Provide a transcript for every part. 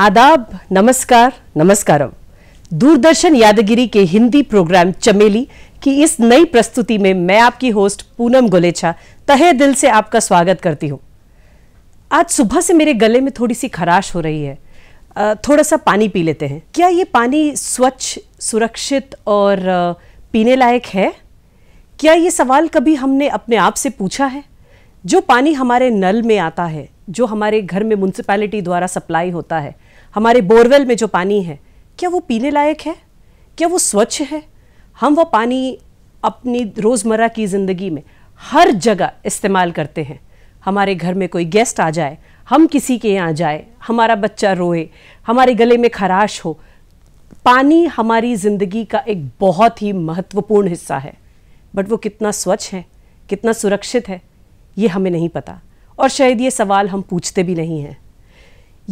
आदाब नमस्कार नमस्कार दूरदर्शन यादगिरी के हिंदी प्रोग्राम चमेली की इस नई प्रस्तुति में मैं आपकी होस्ट पूनम गोलेछा तहे दिल से आपका स्वागत करती हूँ आज सुबह से मेरे गले में थोड़ी सी खराश हो रही है थोड़ा सा पानी पी लेते हैं क्या ये पानी स्वच्छ सुरक्षित और पीने लायक है क्या ये सवाल कभी हमने अपने आप से पूछा है जो पानी हमारे नल में आता है जो हमारे घर में म्यूनसिपैलिटी द्वारा सप्लाई होता है हमारे बोरवेल में जो पानी है क्या वो पीने लायक है क्या वो स्वच्छ है हम वो पानी अपनी रोज़मर्रा की ज़िंदगी में हर जगह इस्तेमाल करते हैं हमारे घर में कोई गेस्ट आ जाए हम किसी के यहाँ जाए हमारा बच्चा रोए हमारे गले में खराश हो पानी हमारी ज़िंदगी का एक बहुत ही महत्वपूर्ण हिस्सा है बट वो कितना स्वच्छ है कितना सुरक्षित है ये हमें नहीं पता और शायद ये सवाल हम पूछते भी नहीं हैं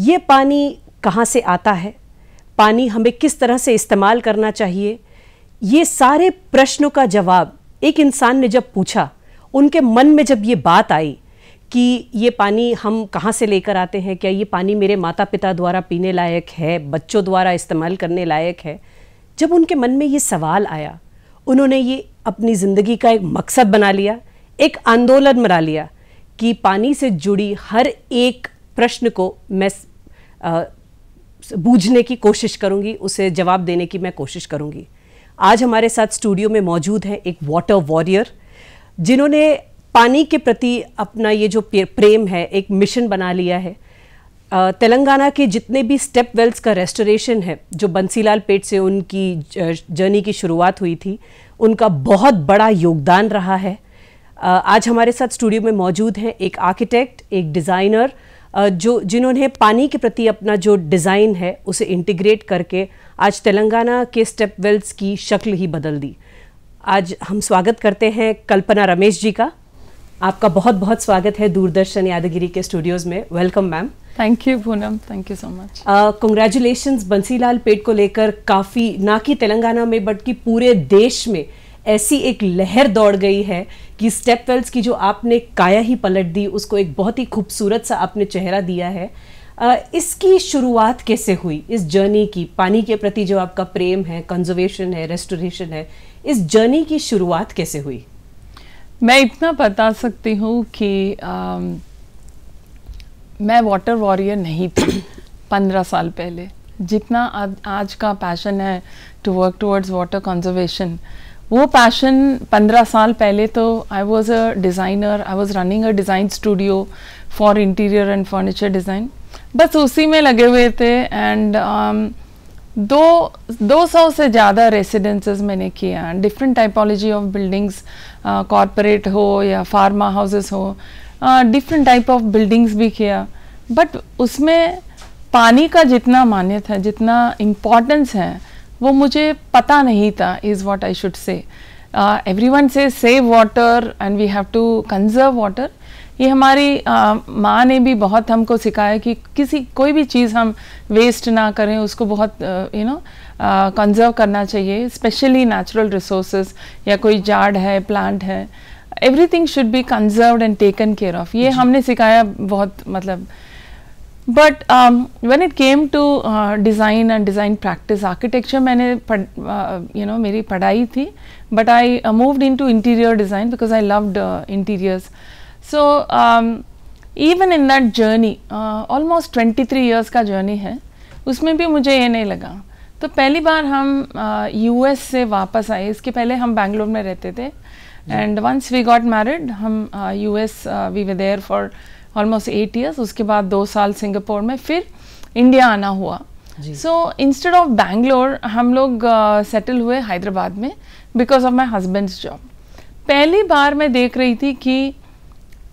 ये पानी कहाँ से आता है पानी हमें किस तरह से इस्तेमाल करना चाहिए ये सारे प्रश्नों का जवाब एक इंसान ने जब पूछा उनके मन में जब ये बात आई कि ये पानी हम कहाँ से लेकर आते हैं क्या ये पानी मेरे माता पिता द्वारा पीने लायक है बच्चों द्वारा इस्तेमाल करने लायक है जब उनके मन में ये सवाल आया उन्होंने ये अपनी ज़िंदगी का एक मकसद बना लिया एक आंदोलन बना लिया कि पानी से जुड़ी हर एक प्रश्न को मैं बूझने की कोशिश करूँगी उसे जवाब देने की मैं कोशिश करूँगी आज हमारे साथ स्टूडियो में मौजूद हैं एक वाटर वॉरियर जिन्होंने पानी के प्रति अपना ये जो प्रेम है एक मिशन बना लिया है तेलंगाना के जितने भी स्टेप वेल्स का रेस्टोरेशन है जो बंसीलाल पेट से उनकी जर्नी की शुरुआत हुई थी उनका बहुत बड़ा योगदान रहा है आज हमारे साथ स्टूडियो में मौजूद हैं एक आर्किटेक्ट एक डिज़ाइनर जो जिन्होंने पानी के प्रति अपना जो डिज़ाइन है उसे इंटीग्रेट करके आज तेलंगाना के स्टेप वेल्स की शक्ल ही बदल दी आज हम स्वागत करते हैं कल्पना रमेश जी का आपका बहुत बहुत स्वागत है दूरदर्शन यादगिरी के स्टूडियोज़ में welcome ma'am thank you Poonam thank you so much congratulation Bansilal Pet को लेकर काफ़ी ना कि तेलंगाना में बट कि पूरे देश में ऐसी एक लहर दौड़ गई है कि स्टेप वेल्स की जो आपने काया ही पलट दी उसको एक बहुत ही खूबसूरत सा आपने चेहरा दिया है इसकी शुरुआत कैसे हुई इस जर्नी की पानी के प्रति जो आपका प्रेम है कंजर्वेशन है रेस्टोरेशन है इस जर्नी की शुरुआत कैसे हुई मैं इतना बता सकती हूँ कि आ, मैं वाटर वॉरियर नहीं थी पंद्रह साल पहले जितना आज, आज का पैशन है to work towards water conservation वो पैशन पंद्रह साल पहले तो I was a designer I was running a design studio for interior and furniture design बस उसी में लगे हुए थे एंड um, दो दो सौ से ज़्यादा रेसिडेंसेस मैंने किया हैं different typology of buildings corporate हो या फार्मा हाउसेस हो डिफरेंट टाइप ऑफ बिल्डिंग्स भी किया बट उसमें पानी का जितना मान्य था जितना इम्पोर्टेंस है वो मुझे पता नहीं था is what I should say every one say save water and we have to conserve water ये हमारी uh, माँ ने भी बहुत हमको सिखाया कि किसी कोई भी चीज़ हम वेस्ट ना करें उसको बहुत यू नो कंजर्व करना चाहिए स्पेशली नेचुरल रिसोर्सेज या कोई जाड़ है प्लांट है everything should be conserve and taken care of ये हमने सिखाया बहुत मतलब uh, but when it came to design and design practice architecture मैंने यू नो uh, मेरी पढ़ाई थी but I moved into interior design because I loved interiors so even in that journey almost twenty three years का journey है उसमें भी मुझे ये नहीं लगा तो पहली बार हम यू uh, एस से वापस आए इसके पहले हम बेंगलोर में रहते थे and once we got married हम U S we were there for almost eight years उसके बाद दो साल सिंगापुर में फिर इंडिया आना हुआ सो इंस्टेड ऑफ बैंगलोर हम लोग सेटल uh, हुए हैदराबाद में because of my husband's job पहली बार मैं देख रही थी कि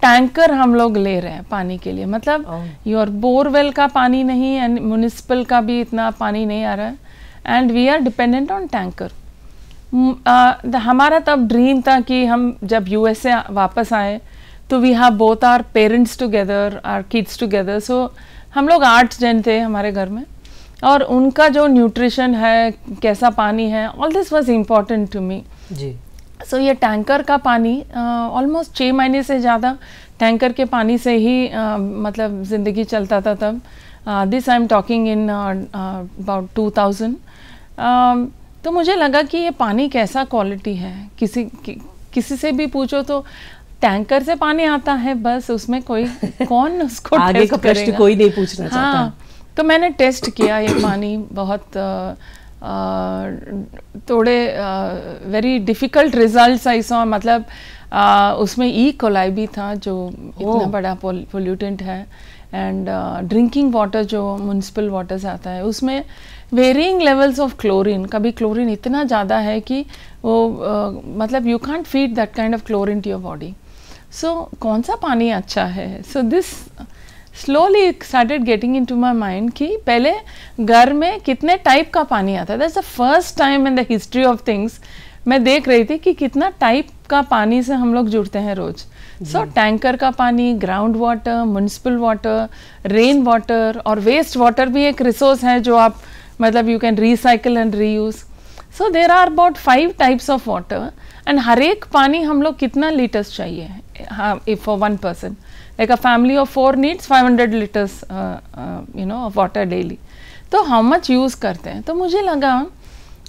टैंकर हम लोग ले रहे हैं पानी के लिए मतलब oh. योर बोरवेल का पानी नहीं एंड म्यूनिसिपल का भी इतना पानी नहीं आ रहा है and we are dependent on tanker हमारा तब ड्रीम था कि हम जब यूएसए वापस आए तो we have both our parents together our kids together so हम लोग आठ जन थे हमारे घर में और उनका जो न्यूट्रिशन है कैसा पानी है all this was important to me जी सो so, ये टैंकर का पानी ऑलमोस्ट छः महीने से ज़्यादा टैंकर के पानी से ही मतलब ज़िंदगी चलता था तब this I am talking in about two thousand तो मुझे लगा कि ये पानी कैसा क्वालिटी है किसी कि, किसी से भी पूछो तो टैंकर से पानी आता है बस उसमें कोई कौन उसको आगे का प्रश्न कोई नहीं पूछना हाँ, चाहता तो मैंने टेस्ट किया ये पानी बहुत आ, थोड़े very difficult result I saw मतलब आ, उसमें ई e. कोलाई भी था जो इतना बड़ा पोल्यूटेंट है एंड ड्रिंकिंग वाटर जो म्यूनसिपल वाटर से आता है उसमें वेरिंग लेवल्स ऑफ क्लोरीन कभी क्लोरीन इतना ज़्यादा है कि वो uh, मतलब you can't feed that kind of chlorine to your body so so, कौन सा पानी अच्छा है so this slowly started getting into my mind कि पहले घर में कितने टाइप का पानी आता है that's the first time in the history of things मैं देख रही थी कि कितना टाइप का पानी से हम लोग जुड़ते हैं रोज सो so, टैंकर का पानी ground water municipal water rain water और वेस्ट वाटर भी एक रिसोर्स है जो आप मतलब you can recycle and reuse so there are about five types of water and हर एक पानी हम लोग कितना लीटर्स चाहिए for one person like a family of four needs 500 litres you know of water daily तो हाउ मच यूज़ करते हैं तो मुझे लगा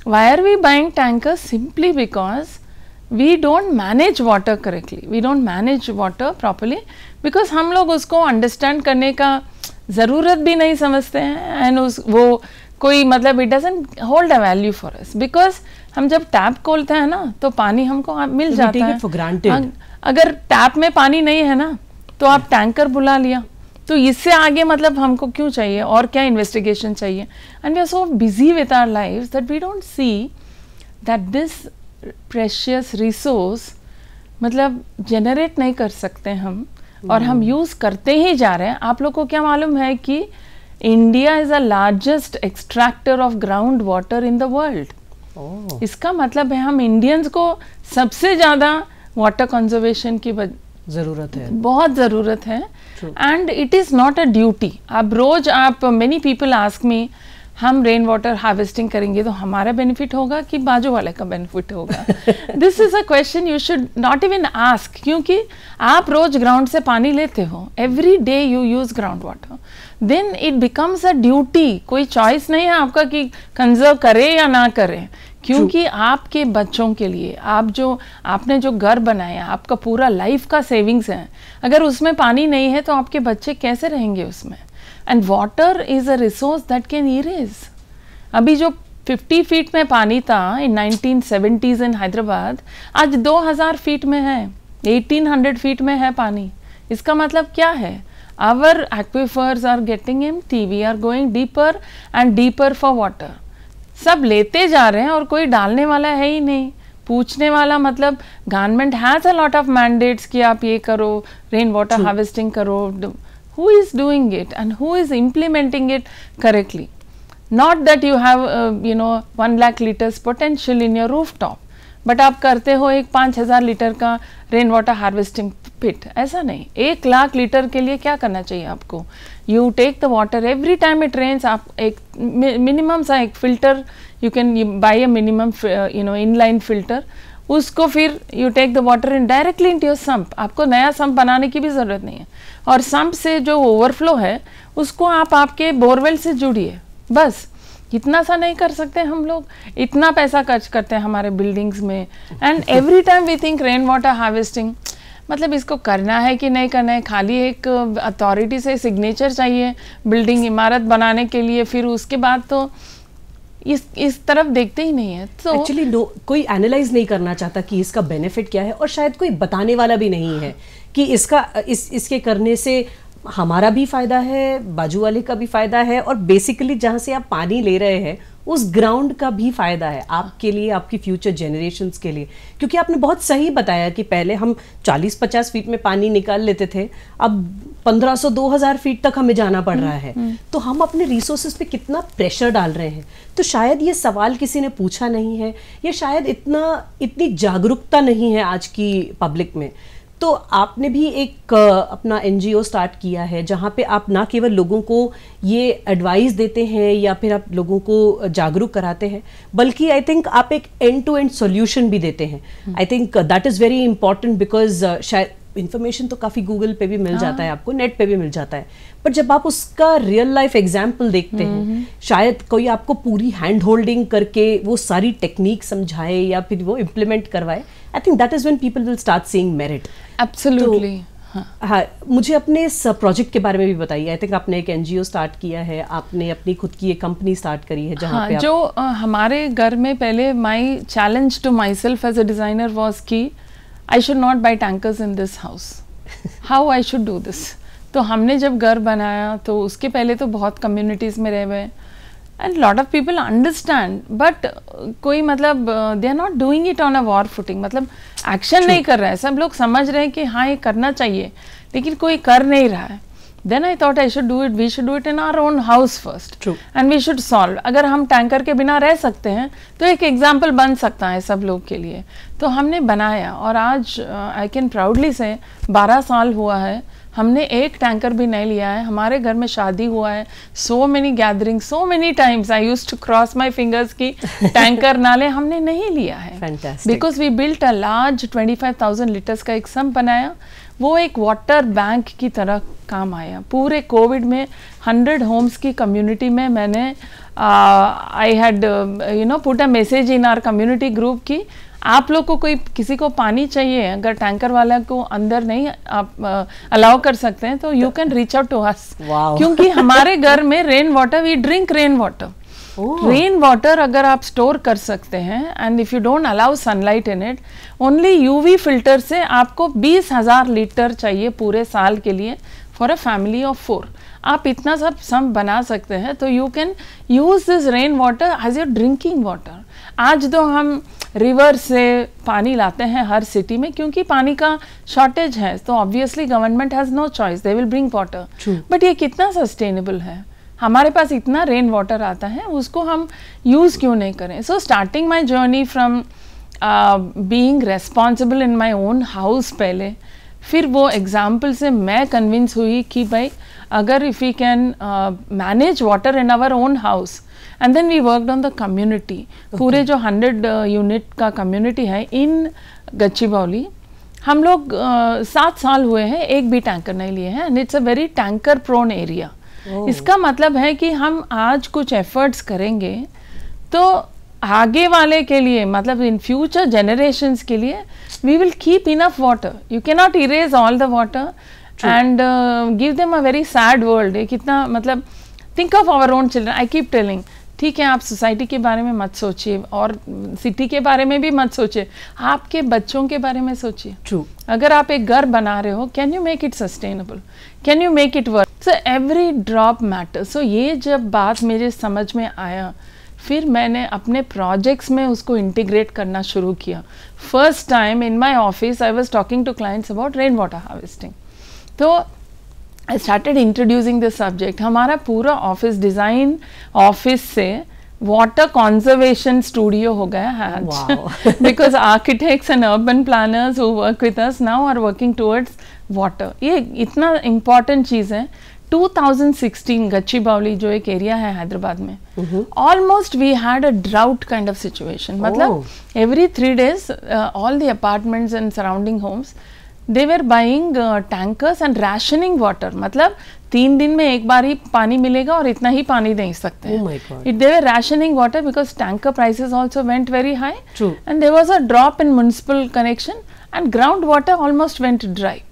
why are we buying tanker simply because we don't manage water correctly we don't manage water properly because हम लोग उसको understand करने का ज़रूरत भी नहीं समझते हैं एंड उस वो कोई मतलब it doesn't hold a value for us because हम जब टैप खोलते हैं ना तो पानी हमको मिल so तो जाता है अगर टैप में पानी नहीं है ना तो आप टैंकर बुला लिया तो इससे आगे मतलब हमको क्यों चाहिए और क्या इन्वेस्टिगेशन चाहिए and we are so busy with our life that we don't see that this precious resource मतलब जनरेट नहीं कर सकते हम और हम यूज़ hmm. करते ही जा रहे हैं आप लोग को क्या मालूम है कि India is a largest extractor of ground water in the world oh. इसका मतलब है हम इंडियंस को सबसे ज़्यादा वाटर कंजर्वेशन की ज़रूरत है बहुत ज़रूरत है and it is not a duty अब रोज़ आप मेनी पीपल आस्क मी हम रेन वाटर हार्वेस्टिंग करेंगे तो हमारा बेनिफिट होगा कि बाजू वाले का बेनिफिट होगा this is a question you should not even ask क्योंकि आप रोज़ ग्राउंड से पानी लेते हो every day you use ground water then it becomes a duty कोई चॉइस नहीं है आपका कि कंजर्व करे या ना करें क्योंकि आपके बच्चों के लिए आप जो आपने जो घर बनाया आपका पूरा लाइफ का सेविंग्स है अगर उसमें पानी नहीं है तो आपके बच्चे कैसे रहेंगे उसमें and water is a resource that can erase अभी जो 50 फीट में पानी था इन 1970s इन हैदराबाद आज 2000 फीट में है 1800 फीट में है पानी इसका मतलब क्या है our aquifers are getting empty we are going deeper and deeper for water sab lete ja rahe hain aur koi dalne wala hai hi nahi पूछने वाला मतलब government has a lot of mandates कि आप ये करो rain water harvesting करो who is doing it and who is implementing it correctly not that you have you know one lakh litres potential in your roof top but आप करते हो एक पाँच हज़ार लीटर का रेन वाटर हार्वेस्टिंग पिट ऐसा नहीं एक लाख लीटर के लिए क्या करना चाहिए आपको you take the water every time it rains आप एक मिनिमम सा एक filter you can buy a minimum you know inline filter उसको फिर you take the water in directly in your sump आपको नया संप बनाने की भी ज़रूरत नहीं है और संप से जो ओवरफ्लो है उसको आप आपके बोरवेल से जुड़िए बस इतना सा नहीं कर सकते हम लोग इतना पैसा खर्च करते हैं हमारे बिल्डिंग्स में and every time we think rain water harvesting मतलब इसको करना है कि नहीं करना है खाली एक अथॉरिटी से सिग्नेचर चाहिए बिल्डिंग इमारत बनाने के लिए फिर उसके बाद तो इस इस तरफ देखते ही नहीं है तो एक्चुअली नो कोई एनालाइज नहीं करना चाहता कि इसका बेनिफिट क्या है और शायद कोई बताने वाला भी नहीं है कि इसका इस इसके करने से हमारा भी फ़ायदा है बाजू वाले का भी फ़ायदा है और बेसिकली जहाँ से आप पानी ले रहे हैं उस ग्राउंड का भी फ़ायदा है आपके लिए आपकी फ्यूचर जेनरेशन के लिए क्योंकि आपने बहुत सही बताया कि पहले हम 40-50 फीट में पानी निकाल लेते थे अब 1500-2000 फीट तक हमें जाना पड़ रहा है हम्म, हम्म। तो हम अपने रिसोर्सेज पे कितना प्रेशर डाल रहे हैं तो शायद ये सवाल किसी ने पूछा नहीं है या शायद इतना इतनी जागरूकता नहीं है आज की पब्लिक में तो आपने भी एक अपना एनजीओ स्टार्ट किया है जहाँ पे आप ना केवल लोगों को ये एडवाइस देते हैं या फिर आप लोगों को जागरूक कराते हैं बल्कि आई थिंक आप एक एंड टू एंड सॉल्यूशन भी देते हैं I think that is very important because शायद इन्फॉर्मेशन तो काफ़ी गूगल पे भी मिल जाता है हाँ। आपको नेट पे भी मिल जाता है बट जब आप उसका रियल लाइफ एग्जाम्पल देखते हैं हम्म, हम्म। शायद कोई आपको पूरी हैंड होल्डिंग करके वो सारी टेक्निक समझाए या फिर वो इम्प्लीमेंट करवाए I think that is when people will start seeing merit absolutely हाँ. मुझे अपने इस प्रोजेक्ट के बारे में भी बताइए आई थिंक आपने एक एनजीओ स्टार्ट किया है आपने अपनी खुद की एक कंपनी स्टार्ट करी है जहाँ हाँ, पे आप... जो हमारे घर में पहले my challenge to myself as a designer was की I should not buy tankers in this house how I should do this तो हमने जब घर बनाया तो उसके पहले तो बहुत कम्युनिटीज़ में रहे हुए and lot of people understand but कोई मतलब they are not doing it on a war footing मतलब एक्शन नहीं कर रहा है सब लोग समझ रहे हैं कि हाँ ये करना चाहिए लेकिन कोई कर नहीं रहा है then I thought I should do it we should do it in our own house first and we should solve अगर हम टैंकर के बिना रह सकते हैं तो एक एग्जाम्पल बन सकता है सब लोग के लिए तो हमने बनाया और आज आई कैन प्राउडली से बारह साल हुआ है हमने एक टैंकर भी नहीं लिया है हमारे घर में शादी हुआ है so many gathering so many times I use to cross my fingers की टैंकर नाले हमने नहीं लिया है because we built a large 25,000 litres का एक सम बनाया वो एक वाटर बैंक की तरह काम आया पूरे कोविड में हंड्रेड होम्स की कम्युनिटी में मैंने I had you know put a message in our community group की आप लोग को कोई किसी को पानी चाहिए अगर टैंकर वाला को अंदर नहीं आप अलाउ कर सकते हैं तो you can reach out to us क्योंकि हमारे घर में rain water we drink rain water rain water अगर आप स्टोर कर सकते हैं and if you don't allow sunlight in it only UV filter से आपको बीस हजार लीटर चाहिए पूरे साल के लिए for a family of four आप इतना सब सम बना सकते हैं तो you can use this rain water as your drinking water आज तो हम रिवर से पानी लाते हैं हर सिटी में क्योंकि पानी का शॉर्टेज है तो obviously government has no choice they will bring water but ये कितना सस्टेनेबल है हमारे पास इतना रेन वाटर आता है उसको हम यूज़ क्यों नहीं करें so starting my journey from being responsible in my own house पहले फिर वो एग्ज़ाम्पल से मैं कन्विंस हुई कि भाई अगर if you can manage water in our own house and then we worked on the community पूरे जो हंड्रेड यूनिट uh, का कम्युनिटी है इन गच्चीबौली हम लोग uh, सात साल हुए हैं एक भी टैंकर नहीं लिए हैं and it's a very tanker prone area इसका मतलब है कि हम आज कुछ एफर्ट्स करेंगे तो आगे वाले के लिए मतलब इन फ्यूचर जनरेशन्स के लिए we will keep enough water you can not erase all the water and give them a very sad world कितना मतलब think of our own children I keep telling ठीक है आप सोसाइटी के बारे में मत सोचिए और सिटी के बारे में भी मत सोचिए आपके बच्चों के बारे में सोचिए ट्रू अगर आप एक घर बना रहे हो can you make it sustainable can you make it work so every drop matter so ये जब बात मेरे समझ में आया फिर मैंने अपने प्रोजेक्ट्स में उसको इंटीग्रेट करना शुरू किया first time in my office I was talking to clients about rain water harvesting तो I started introducing this subject हमारा पूरा ऑफिस डिज़ाइन ऑफिस से वाटर कॉन्जर्वेशन स्टूडियो हो गया है because architects and urban planners who work with us now are working towards water ये इतना important चीज़ है 2016 गच्ची बावली जो एक एरिया है हैदराबाद में almost we had a drought kind of situation मतलब every three days all the apartments and surrounding homes they were buying tankers and rationing water मतलब तीन दिन में एक बार ही पानी मिलेगा और इतना ही पानी दे सकते हैं it they rationing water because tanker prices also went very high and there was a drop in municipal connection and ground water almost went dry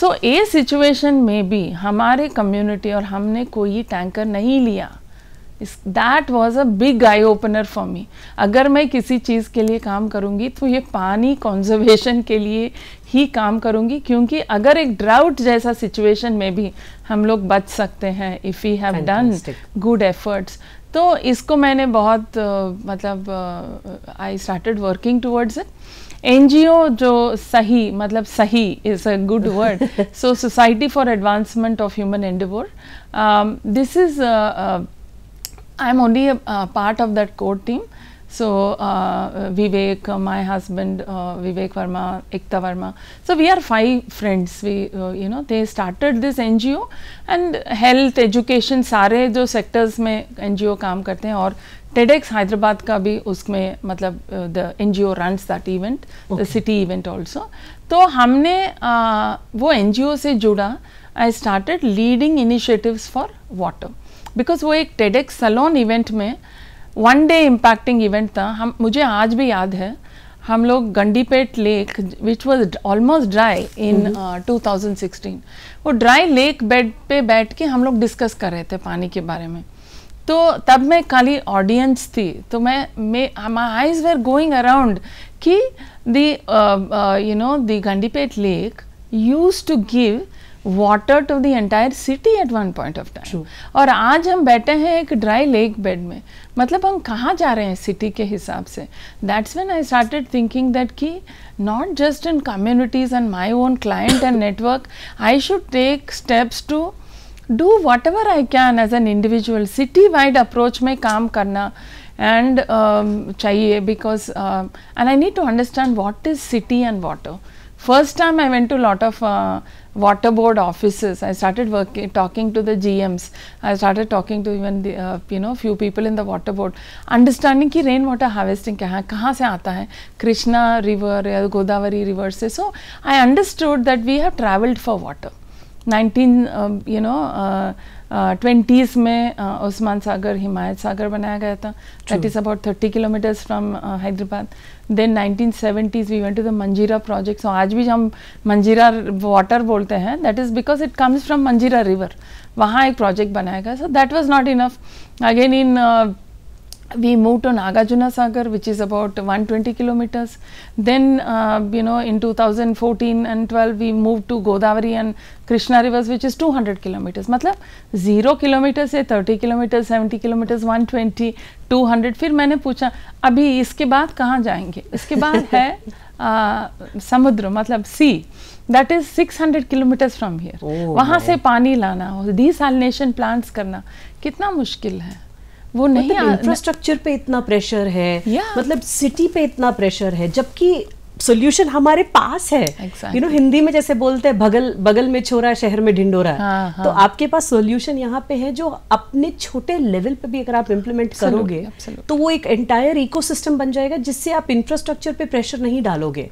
so a situation में भी हमारे कम्युनिटी और हमने कोई टैंकर नहीं लिया इस that was a big eye opener for me अगर मैं किसी चीज़ के लिए काम करूँगी तो ये पानी कॉन्जर्वेशन के लिए ही काम करूँगी क्योंकि अगर एक ड्राउट जैसा सिचुएशन में भी हम लोग बच सकते हैं if you have done good efforts तो इसको मैंने बहुत uh, मतलब I started working towards it an जो सही मतलब सही is um, a good word so society for advancement of human endeavour this is I'm only a, uh, part of that core team. So uh, Vivek, uh, my husband, uh, Vivek Verma, Ekta Verma. So we are five friends. We, uh, you know, they started this NGO and health, education, सारे जो sectors में NGO काम करते हैं और TEDx Hyderabad का भी उसमें मतलब the NGO runs that event, okay. the city event also. तो हमने वो NGO से जुड़ा. I started leading initiatives for water. Because वो एक टेडेक्स सलोन इवेंट में वन डे इम्पैक्टिंग इवेंट था हम मुझे आज भी याद है हम लोग Gandipet lake which was almost dry in 2016 वो ड्राई लेक बेड पे बैठ के हम लोग डिस्कस कर रहे थे पानी के बारे में तो तब मैं खाली ऑडियंस थी तो मैं my my eyes were going around कि the you know the Gandipet lake used to give water to the entire city at one point of time और आज हम बैठे हैं एक ड्राई लेक बेड में मतलब हम कहाँ जा रहे हैं सिटी के हिसाब से that's when I started thinking that कि not just in communities and my own client and network I should take steps to do whatever I can as an individual city wide approach में काम करना and um, चाहिए because and I need to understand what is city and water first time I went to lot of water board offices. I started working, talking to the GMs. I started talking to even the, uh, you know few people in the water board, understanding कि rainwater water harvesting क्या है, कहाँ से आता Krishna river or uh, Godavari river So I understood that we have travelled for water. 19 um, you know. Uh, twenties में उस्मान सागर हिमायत सागर बनाया गया था that is about thirty kilometres from Hyderabad then nineteen seventies we went to the Manjira project so आज भी हम Manjira water बोलते हैं that is because it comes from Manjira river वहाँ एक प्रोजेक्ट बनाया गया so that was not enough again in we moved to Nagarjuna Sagar which is about 120 kilometers then uh, you know in 2014 and 12 we moved to Godavari and Krishna rivers which is 200 kilometers matlab 0 kilometers se 30 kilometers 70 kilometers 120 200 fir maine pucha abhi iske baad kahan jayenge iske baad hai uh, समुद्र matlab sea That is 600 kilometres from here वहाँ से पानी लाना हो desalination plants करना कितना मुश्किल है वो मतलब नहीं मतलब इंफ्रास्ट्रक्चर पे इतना प्रेशर है yeah. मतलब सिटी पे इतना प्रेशर है जबकि सोल्यूशन हमारे पास है you exactly. Know you know, Hindi में जैसे बोलते हैं बगल बगल में छोरा शहर में ढिंडोरा हाँ, हाँ. तो आपके पास सोल्यूशन यहाँ पे है जो अपने छोटे लेवल पे भी अगर आप इम्प्लीमेंट करोगे absolutely. तो वो एक एंटायर इकोसिस्टम बन जाएगा जिससे आप इंफ्रास्ट्रक्चर पे प्रेशर नहीं डालोगे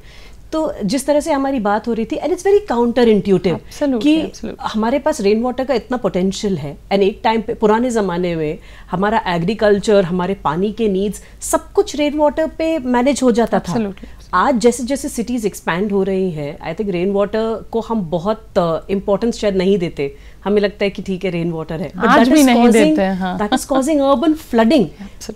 तो जिस तरह से हमारी बात हो रही थी and it's very counter intuitive कि absolutely. हमारे पास रेन वाटर का इतना पोटेंशियल है एंड एक टाइम पे पुराने ज़माने में हमारा एग्रीकल्चर हमारे पानी के नीड्स सब कुछ रेन वाटर पे मैनेज हो जाता absolutely. था आज जैसे जैसे सिटीज़ एक्सपैंड हो रही हैं आई थिंक रेन वाटर को हम बहुत इंपॉर्टेंस uh, शायद नहीं देते हमें लगता है कि ठीक है रेन वाटर है but that is causing urban flooding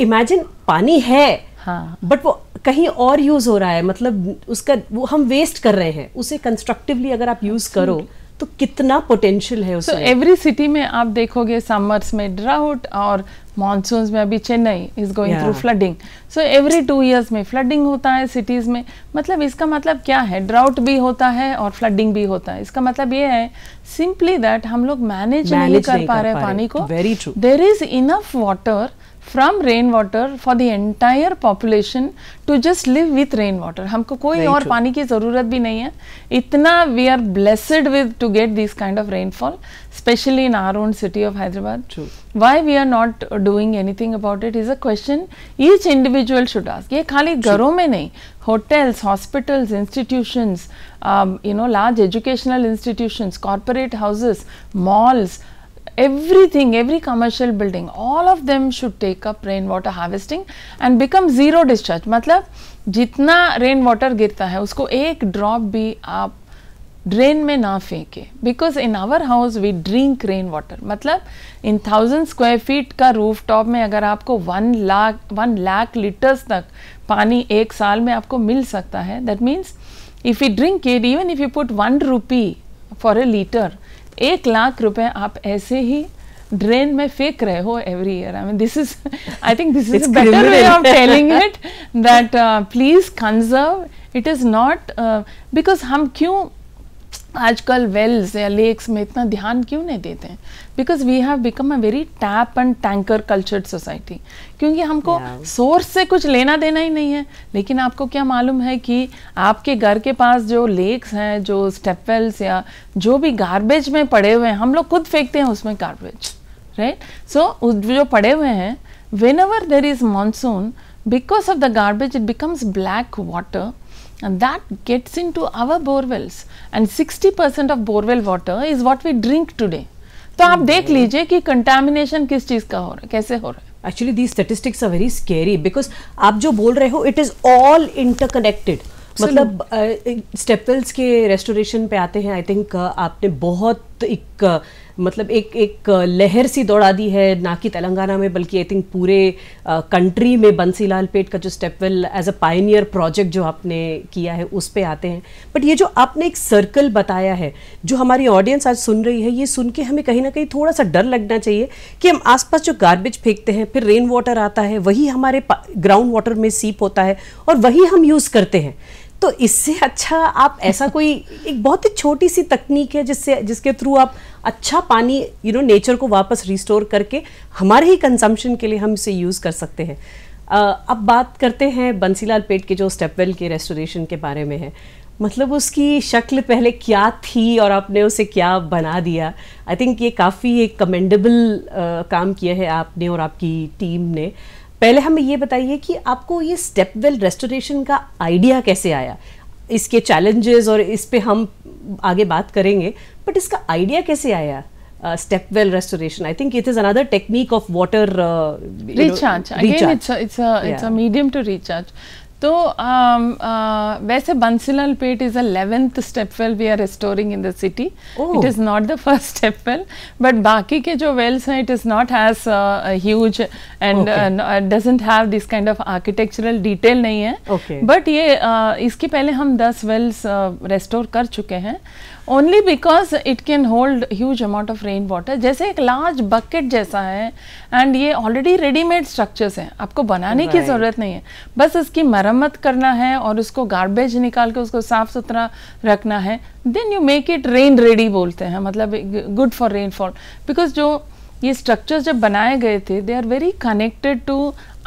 imagine पानी है बट हाँ। वो कहीं और यूज़ हो रहा है मतलब उसका वो हम वेस्ट कर रहे हैं उसे कंस्ट्रक्टिवली अगर आप यूज़ करो तो कितना पोटेंशियल है उसमें एवरी सिटी में आप देखोगे समर्स में ड्राउट और मानसून में अभी Chennai is going through flooding so every two years में फ्लडिंग होता है सिटीज़ में मतलब इसका मतलब क्या है ड्राउट भी होता है और फ्लडिंग भी होता है इसका मतलब ये है सिंपली दैट हम लोग मैनेज नहीं कर पा रहे पानी को very true there is enough water from rain water for the entire population to just live with rain water हमको कोई और पानी की ज़रूरत भी नहीं है इतना we are blessed with to get this kind of rainfall specially in our own city of Hyderabad why we are not doing anything about it is a question each individual should ask ये खाली घरों में नहीं hotels hospitals institutions you know large educational institutions corporate houses malls everything every commercial building all of them should take up rainwater harvesting and become zero discharge मतलब जितना rain water गिरता है उसको एक ड्रॉप भी आप ड्रेन में ना फेंके because in our house we drink rain water मतलब इन थाउजेंड स्क्वायर फीट का रूफ टॉप में अगर आपको one lakh one lakh litres तक पानी एक साल में आपको मिल सकता है that means if you drink it even if you put one rupee for a litre एक लाख रुपए आप ऐसे ही ड्रेन में फेंक रहे हो every year I mean this is I think this is better way of telling it that please conserve it is not because हम क्यों आजकल वेल्स या लेक्स में इतना ध्यान क्यों नहीं देते हैं because we have become a very tap and tanker cultured society क्योंकि हमको सोर्स yeah. से कुछ लेना देना ही नहीं है लेकिन आपको क्या मालूम है कि आपके घर के पास जो लेक्स हैं जो स्टेप वेल्स या जो भी गार्बेज में पड़े हुए हैं हम लोग खुद फेंकते हैं उसमें गार्बेज राइट सो जो पड़े हुए हैं whenever there is monsoon because of the garbage it becomes black water and that gets into our bore wells and 60% of bore well water is what we drink today. तो आप देख mm-hmm. लीजिए कि contamination किस चीज का हो रहा है कैसे हो रहा है actually the statistics are very scary because आप जो बोल रहे हो इट इज ऑल इंटरकनेक्टेड मतलब स्टेपवेल्स uh, के रेस्टोरेशन पे आते हैं आई थिंक uh, आपने बहुत एक uh, मतलब एक एक लहर सी दौड़ा दी है ना कि तेलंगाना में बल्कि आई थिंक पूरे कंट्री में बंसीलाल पेट का जो stepwell as a pioneer project जो आपने किया है उस पर आते हैं बट ये जो आपने एक सर्कल बताया है जो हमारी ऑडियंस आज सुन रही है ये सुन के हमें कहीं ना कहीं थोड़ा सा डर लगना चाहिए कि हम आसपास जो गार्बेज फेंकते हैं फिर रेन वाटर आता है वही हमारे ग्राउंड वाटर में सीप होता है और वही हम यूज़ करते हैं तो इससे अच्छा आप ऐसा कोई एक बहुत ही छोटी सी तकनीक है जिससे जिसके थ्रू आप अच्छा पानी यू नो नेचर को वापस रिस्टोर करके हमारे ही कंजम्पशन के लिए हम इसे यूज़ कर सकते हैं अब बात करते हैं बंसीलाल पेट के जो स्टेपवेल के रेस्टोरेशन के बारे में है मतलब उसकी शक्ल पहले क्या थी और आपने उसे क्या बना दिया आई थिंक ये काफ़ी एक कमेंडेबल काम किया है आपने और आपकी टीम ने uh, पहले हमें ये बताइए कि आपको ये स्टेपवेल रेस्टोरेशन का आइडिया कैसे आया इसके चैलेंजेस और इस पे हम आगे बात करेंगे बट इसका आइडिया कैसे आया step well restoration I think it is another technique of water recharge it's medium to recharge तो um, uh, वैसे Bansilal Pet is eleventh step well we are restoring in the city it is not the first step well but बाकी के जो wells हैं it is not has huge and doesn't have this kind of architectural detail नहीं है but ये uh, इसके पहले हम दस वेल्स रेस्टोर uh, कर चुके हैं only because it can hold huge amount of rain water जैसे एक लार्ज बकेट जैसा है एंड ये ऑलरेडी रेडीमेड स्ट्रक्चर्स हैं आपको बनाने right. की ज़रूरत नहीं है बस इसकी मरम्मत मरम्मत करना है और उसको गार्बेज निकाल के उसको साफ सुथरा रखना है then you make it rain ready बोलते हैं मतलब गुड फॉर रेनफॉल बिकॉज जो ये स्ट्रक्चर जब बनाए गए थे they are very connected to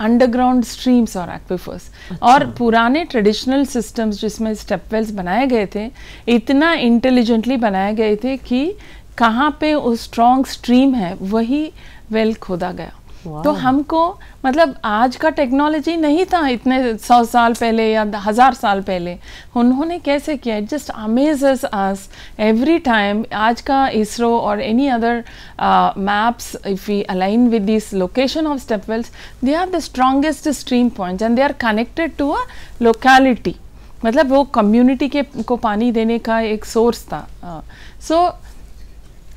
underground streams और एक्विफर्स अच्छा। और पुराने ट्रेडिशनल सिस्टम्स जिसमें स्टेप वेल्स बनाए गए थे इतना इंटेलिजेंटली बनाए गए थे कि कहाँ पे वो स्ट्रॉन्ग स्ट्रीम है वही वेल खोदा गया तो हमको मतलब आज का टेक्नोलॉजी नहीं था इतने सौ साल पहले या हज़ार साल पहले उन्होंने कैसे किया it just amaze us every time आज का इसरो और any other maps if we align with this location of stepwells they are the strongest stream point and they are connected to a locality मतलब वो कम्युनिटी के को पानी देने का एक सोर्स था so uh, so,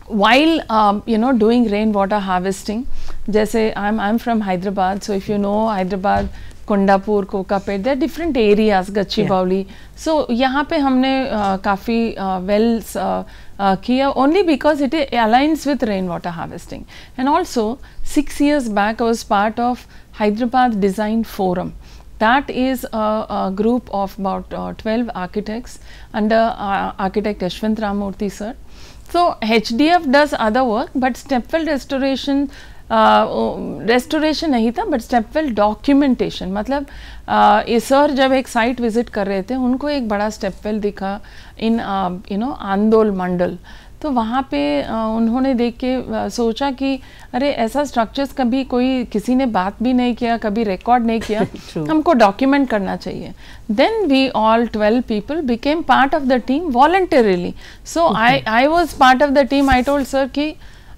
while um, you know doing rainwater harvesting jaise i'm i'm from hyderabad so if you know hyderabad Kondapur Kokapet the different areas Gachibowli so यहाँ पे हमने uh, काफ़ी वेल्स uh, uh, किया only because it aligns with rain water harvesting and also six years back was part of Hyderabad design forum that is a group of about twelve architects under architect Yashwant Ramamurthy sir So, HDF does other work, but stepwell restoration restoration uh, oh, नहीं था but well documentation मतलब uh, ये uh, sir जब एक site visit कर रहे थे उनको एक बड़ा वेल दिखा इन यू नो आंदोल मंडल तो वहाँ पे उन्होंने देख के सोचा कि अरे ऐसा स्ट्रक्चर्स कभी कोई किसी ने बात भी नहीं किया कभी रिकॉर्ड नहीं किया हमको डॉक्यूमेंट करना चाहिए then we all twelve people became part of the team voluntarily so I I was part of the team I told sir कि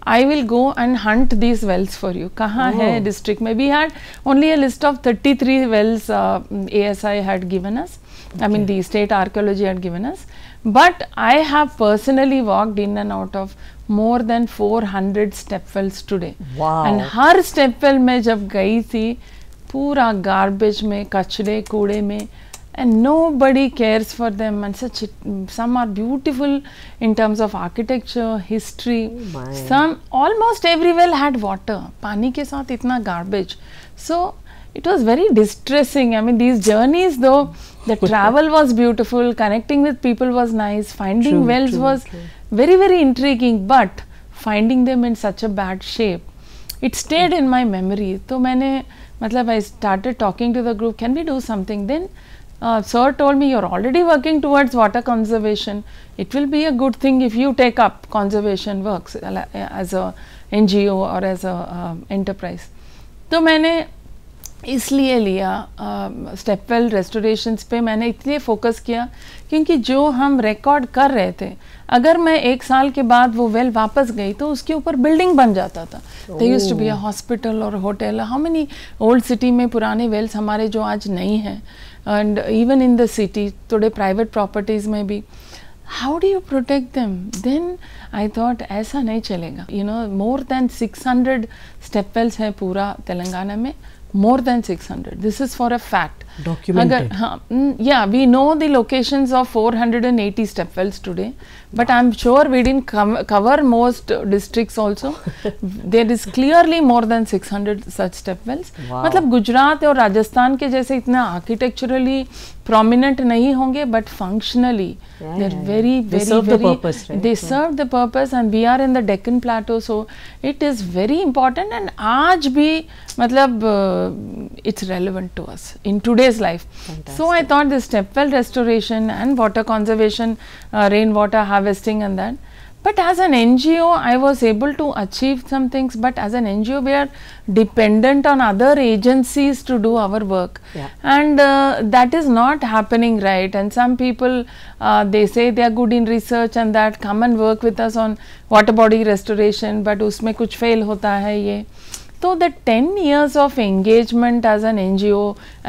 I will go and hunt these wells for you कहाँ है district oh. में we had only a list of thirty three wells A S I had given as I mean the state archaeology had given us But I have personally walked in and out of more than 400 stepwells today. Wow. And her stepwell में जब गई थी Pura garbage me, कचरे कूड़े me, and nobody cares for them and such some are beautiful in terms of architecture history oh some almost every well had water pani ke saath itna garbage so it was very distressing. I mean, these journeys, though, the travel was beautiful, connecting with people was nice, finding true, wells true, was true. very, very intriguing, but finding them in such a bad shape, it stayed in my memory. So, I I started talking to the group, can we do something? Then uh, sir told me you're already working towards water conservation. It will be a good thing if you take up conservation works uh, as a NGO or as a uh, enterprise. So, I. इसलिए लिया stepwell रेस्टोरेशंस पे मैंने इतने focus किया क्योंकि जो हम record कर रहे थे अगर मैं एक साल के बाद वो वेल वापस गई तो उसके ऊपर बिल्डिंग बन जाता था they used to be a hospital और hotel how many old city में पुराने वेल्स हमारे जो आज नहीं हैं and even in the city थोड़े प्राइवेट प्रॉपर्टीज़ में भी how do you protect them then I thought ऐसा नहीं चलेगा you know more than six hundred stepwells हैं पूरा तेलंगाना में more than 600 this is for a fact documented Agar, huh, yeah we know the locations of 480 step wells today but wow. i'm sure we didn't co cover most uh, districts also there is clearly more than 600 such step wells wow. मतलब गुजरात और राजस्थान के जैसे इतना architecturally prominent nahi honge but functionally yeah, they're yeah, very yeah. very they serve very, the purpose right? they yeah. serve the purpose and we are in the deccan plateau so it is very important and aaj bhi matlab uh, uh, it's relevant to us in today's life. Fantastic. So I thought this temple restoration and water conservation, uh, rainwater harvesting and that. But as an NGO, I was able to achieve some things. But as an NGO, we are dependent on other agencies to do our work, yeah. and uh, that is not happening right. And some people uh, they say they are good in research and that come and work with us on water body restoration, but उसमें कुछ fail होता है ये. तो the ten years of engagement as an N G O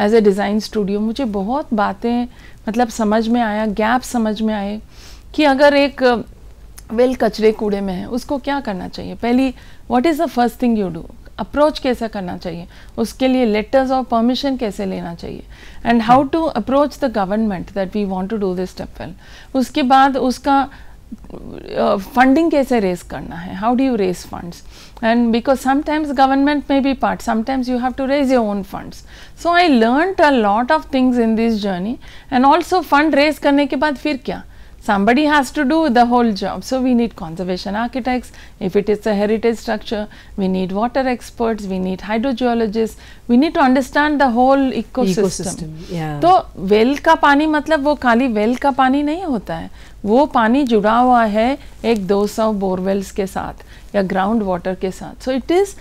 as a design studio मुझे बहुत बातें मतलब समझ में आया गैप समझ में आए कि अगर एक वेल uh, कचरे कूड़े में है उसको क्या करना चाहिए पहली what is the first thing you do approach कैसे करना चाहिए उसके लिए लेटर्स और परमिशन कैसे लेना चाहिए and how to approach the government that we want to do this step well उसके बाद उसका फंडिंग uh, कैसे रेस करना है how do you raise funds and because sometimes government may be part, sometimes you have to raise your own funds. So, I learnt a lot of things in this journey and also fund raise करने के बाद फिर क्या somebody has to do the whole job. So we need conservation architects, if it is a heritage structure, we need water experts, we need hydrogeologists, we need to understand the whole ecosystem. ecosystem yeah तो well ka pani matlab wo खाली well ka pani nahi hota hai wo pani juda hua hai ek 200 borewells ke sath ya ground water ke sath so it is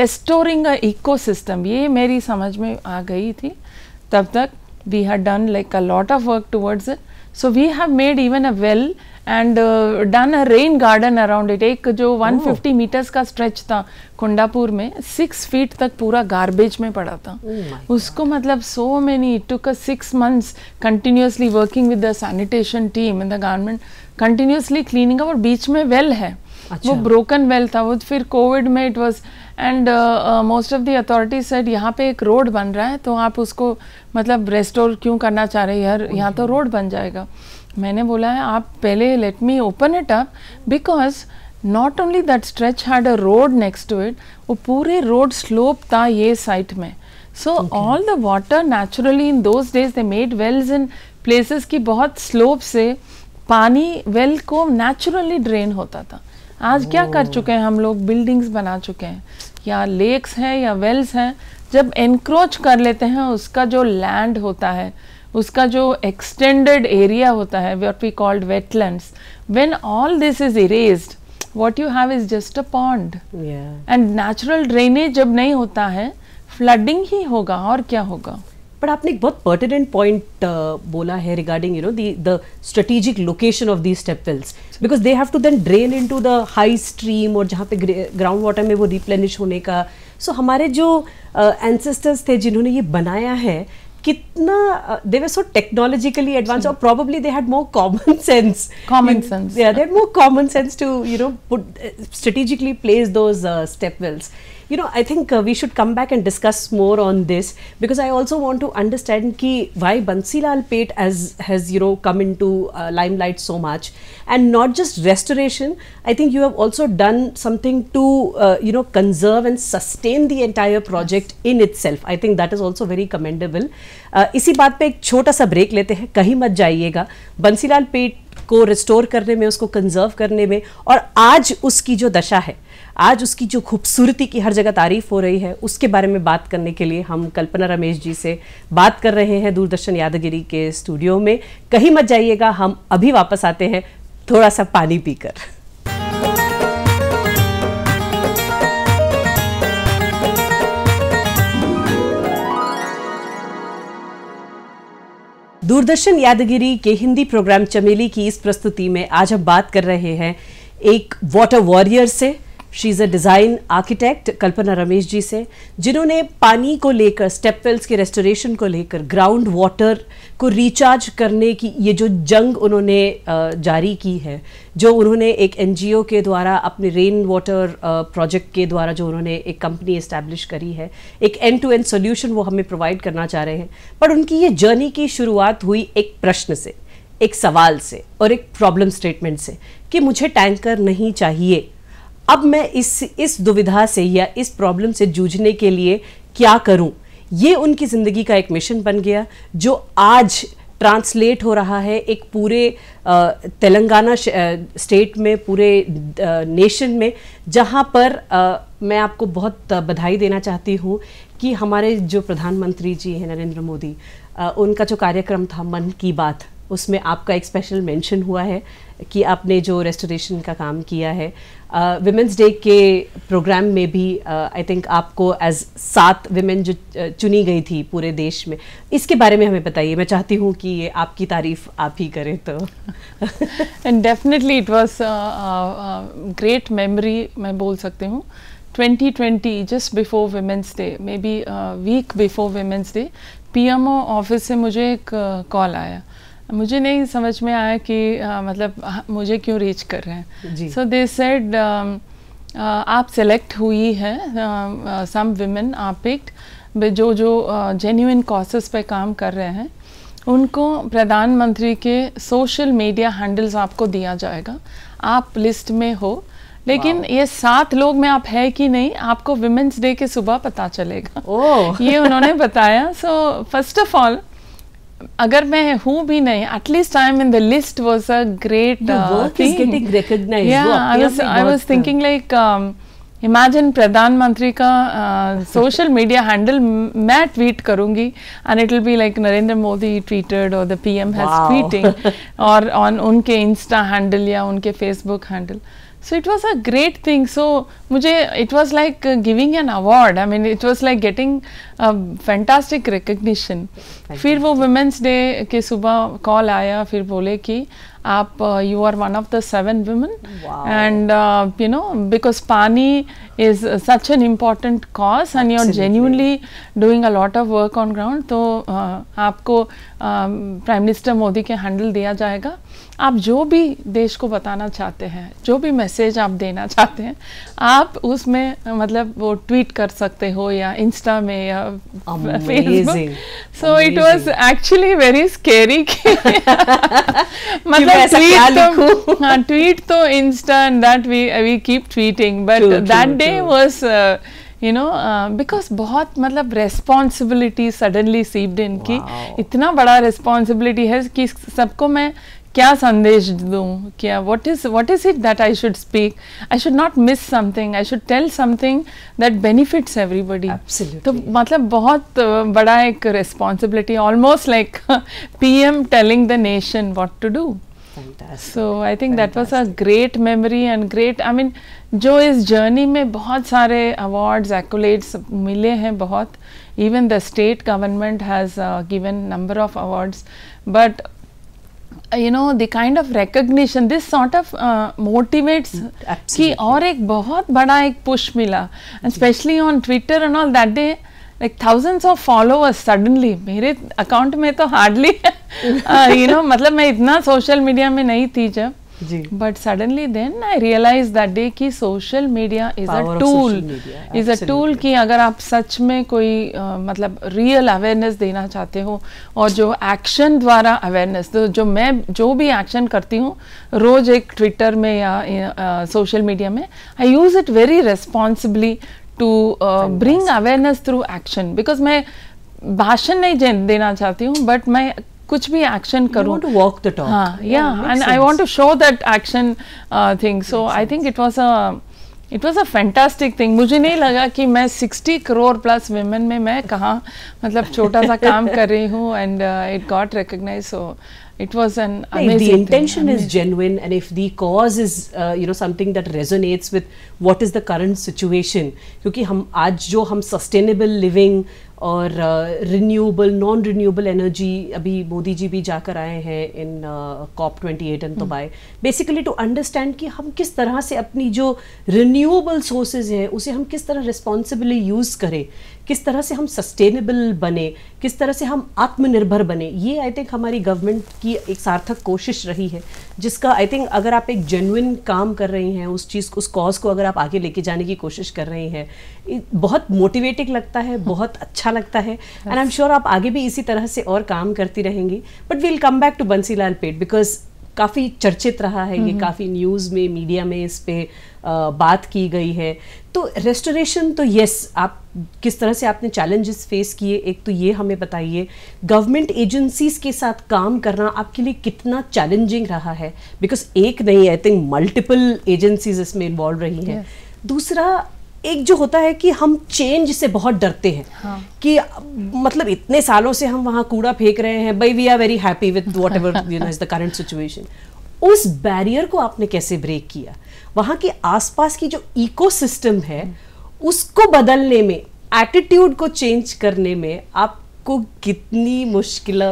restoring a ecosystem ye meri samajh mein aa gayi thi tab tak we had done like a lot of work towards it so we have made even a well and done a rain garden around it एक जो 150 metres का stretch था कुंडापुर में six feet तक पूरा garbage में पड़ा था oh उसको मतलब so many it took six months continuously working with the sanitation team in the government continuously cleaning और बीच में वेल है अच्छा। वो ब्रोकन वेल था वो फिर कोविड में it was and most of the authority said यहाँ पे एक रोड बन रहा है तो आप उसको मतलब रेस्टोर क्यों करना चाह रहे यार यहाँ तो रोड बन जाएगा मैंने बोला है आप पहले let me open it up because not only that stretch had a road next to it वो पूरे रोड स्लोप था ये साइट में so all the water naturally in those days they made wells in places की बहुत slope से पानी well को नेचुरली ड्रेन होता था आज क्या कर oh. चुके हैं हम लोग बिल्डिंग्स बना चुके हैं या लेक्स हैं या वेल्स हैं जब एनक्रोच कर लेते हैं उसका जो लैंड होता है उसका जो एक्सटेंडेड एरिया होता है what we called wetlands when all this is erased what you have is just a pond and natural drainage जब नहीं होता है फ्लडिंग ही होगा और क्या होगा बट आपने एक बहुत पर्टिनेंट पॉइंट uh, बोला है regarding you know the the strategic location of the step wells because they have to then drain into the high stream और जहाँ पे ग्राउंड वाटर में वो रिप्लेनिश होने का सो so, हमारे जो एंसेस्टर्स uh, थे जिन्होंने ये बनाया है कितना they were so technologically advance और probably they had more common sense common sense they had more common sense to you know put strategically place those step wells you know i think uh, we should come back and discuss more on this because i also want to understand ki why bansilal pet has has you know come into uh, limelight so much and not just restoration i think you have also done something to uh, you know conserve and sustain the entire project in itself i think that is also very commendable uh, इसी बात पे एक छोटा सा break लेते हैं कहीं मत जाइएगा बंसीलाल पेट को रिस्टोर करने में उसको कंजर्व करने में और आज उसकी जो दशा है आज उसकी जो खूबसूरती की हर जगह तारीफ हो रही है उसके बारे में बात करने के लिए हम कल्पना रमेश जी से बात कर रहे हैं दूरदर्शन यादगिरी के स्टूडियो में कहीं मत जाइएगा हम अभी वापस आते हैं थोड़ा सा पानी पीकर दूरदर्शन यादगिरी के हिंदी प्रोग्राम चमेली की इस प्रस्तुति में आज हम बात कर रहे हैं एक वाटर वॉरियर से she is a design architect Kalpana Ramesh ji से जिन्होंने पानी को लेकर स्टेपवेल्स के रेस्टोरेशन को लेकर ग्राउंड वाटर को रिचार्ज करने की ये जो जंग उन्होंने जारी की है जो उन्होंने एक एन के द्वारा अपने रेन वाटर प्रोजेक्ट के द्वारा जो उन्होंने एक कंपनी इस्टेब्लिश करी है एक एंड टू एंड सोल्यूशन वो हमें प्रोवाइड करना चाह रहे हैं पर उनकी ये जर्नी की शुरुआत हुई एक प्रश्न से एक सवाल से और एक प्रॉब्लम स्टेटमेंट से कि मुझे टैंकर नहीं चाहिए अब मैं इस इस दुविधा से या इस प्रॉब्लम से जूझने के लिए क्या करूं ये उनकी ज़िंदगी का एक मिशन बन गया जो आज ट्रांसलेट हो रहा है एक पूरे तेलंगाना स्टेट में पूरे नेशन में जहाँ पर मैं आपको बहुत बधाई देना चाहती हूँ कि हमारे जो प्रधानमंत्री जी हैं नरेंद्र मोदी उनका जो कार्यक्रम था मन की बात उसमें आपका एक स्पेशल मेंशन हुआ है कि आपने जो रेस्टोरेशन का काम किया है विमेंस डे के प्रोग्राम में भी आई थिंक आपको एज सात विमेन जो चुनी गई थी पूरे देश में इसके बारे में हमें बताइए मैं चाहती हूँ कि ये आपकी तारीफ आप ही करें तो and definitely it was great memory मैं बोल सकती हूँ 2020 just before women's day maybe week before women's day PMO office से मुझे एक कॉल uh, आया मुझे नहीं समझ में आया कि आ, मतलब मुझे क्यों रीच कर रहे हैं सो दे सेड आप सेलेक्ट हुई है सम विमेन आप पिक्ड जो जो जेन्यून कॉसेस पे काम कर रहे हैं उनको प्रधानमंत्री के सोशल मीडिया हैंडल्स आपको दिया जाएगा आप लिस्ट में हो लेकिन ये सात लोग में आप है कि नहीं आपको विमेंस डे के सुबह पता चलेगा oh. ये उन्होंने बताया सो फर्स्ट ऑफ ऑल अगर मैं हूँ भी नहीं at least I am in the list was a great I was thinking like imagine प्रधानमंत्री का सोशल मीडिया हैंडल मैं ट्वीट करूंगी and it will be like Narendra Modi tweeted और द पीएम हैज ट्वीटिंग और ऑन उनके इंस्टा हैंडल या उनके Facebook handle so it was a great thing so मुझे it was like giving an award I mean it was like getting fantastic recognition फिर वो women's day के सुबह call आया फिर बोले कि आप you are one of the seven women wow. and uh, you know because pani is uh, such an important cause genuinely doing a genuinely doing a lot of work on ground तो uh, आपको prime minister Modi के handle दिया जाएगा आप जो भी देश को बताना चाहते हैं जो भी मैसेज आप देना चाहते हैं आप उसमें uh, मतलब वो ट्वीट कर सकते हो या इंस्टा में या Facebook so it was actually very scary मतलब ट्वीट तो instant that we we keep tweeting but that day was you know because बहुत मतलब रेस्पॉन्सिबिलिटी सडनली सीप्ड इन की इतना बड़ा रेस्पॉन्सिबिलिटी है कि सबको मैं क्या संदेश दूँ क्या what is what is it that I should speak I should not miss something I should tell something that benefits everybody तो मतलब बहुत uh, बड़ा एक responsibility almost like P M telling the nation what to do Fantastic. So I think Fantastic. that was a great memory and great. I mean, जो इस journey में बहुत सारे awards, accolades मिले हैं बहुत. Even the state government has uh, given number of awards, but you know the kind of recognition this sort of uh, motivates Absolutely. कि और एक बहुत बड़ा एक push मिला and especially on Twitter and all that day. Like thousands of followers suddenly मेरे account में तो हार्डली यू नो मतलब मैं इतना सोशल मीडिया में नहीं थी जब but suddenly then I realise that day कि social media is a tool is a tool कि अगर आप सच में कोई uh, मतलब रियल अवेयरनेस देना चाहते हो और जो एक्शन द्वारा अवेयरनेस तो जो मैं जो भी एक्शन करती हूँ रोज एक ट्विटर में या सोशल uh, मीडिया में I use it very responsibly to bring awareness through action because मैं भाषण नहीं देना चाहती हूँ बट मैं कुछ भी एक्शन करूँ टू वॉक द टॉक हाँ या and I want to show that action thing so I think it was a it was a fantastic thing मुझे नहीं लगा कि मैं सिक्सटी करोड़ प्लस वेमेन में मैं कहाँ मतलब छोटा सा काम कर रही हूँ and it got recognise so it was an amazing if the intention thing, is genuine and if the cause is uh, you know something that resonates with what is the current situation क्योंकि हम आज जो हम sustainable living और renewable non renewable energy अभी मोदी जी भी जाकर आए हैं in COP twenty eight in हम्म। दुबई बेसिकली टू अंडरस्टैंड कि हम किस तरह से अपनी जो रिन्यूएबल सोर्सेज हैं उसे हम किस तरह रिस्पॉन्सिबली यूज़ करें किस तरह से हम सस्टेनेबल बने किस तरह से हम आत्मनिर्भर बने ये आई थिंक हमारी गवर्नमेंट की एक सार्थक कोशिश रही है जिसका आई थिंक अगर आप एक जेनुइन काम कर रही हैं उस चीज़ को उस कॉज को अगर आप आगे लेके जाने की कोशिश कर रही हैं बहुत मोटिवेटिंग लगता है बहुत अच्छा अच्छा लगता है एंड आई एम श्योर आप आगे भी इसी तरह से और काम करती रहेंगी but we'll come back to Bansilal Pet because काफ़ी चर्चित रहा है ये mm-hmm. काफ़ी न्यूज़ में मीडिया में इस पर बात की गई है तो रेस्टोरेशन तो यस आप किस तरह से आपने चैलेंजेस फेस किए एक तो ये हमें बताइए गवर्नमेंट एजेंसीज के साथ काम करना आपके लिए कितना चैलेंजिंग रहा है बिकॉज एक नहीं आई थिंक मल्टीपल एजेंसीज इसमें इन्वॉल्व रही हैं yes. दूसरा एक जो होता है कि हम चेंज से बहुत डरते हैं हाँ. कि मतलब इतने सालों से हम वहाँ कूड़ा फेंक रहे हैं by we are very happy with whatever you know is the current situation उस बैरियर को आपने कैसे ब्रेक किया वहाँ के आसपास की जो इकोसिस्टम है उसको बदलने में एटीट्यूड को चेंज करने में आपको कितनी मुश्किल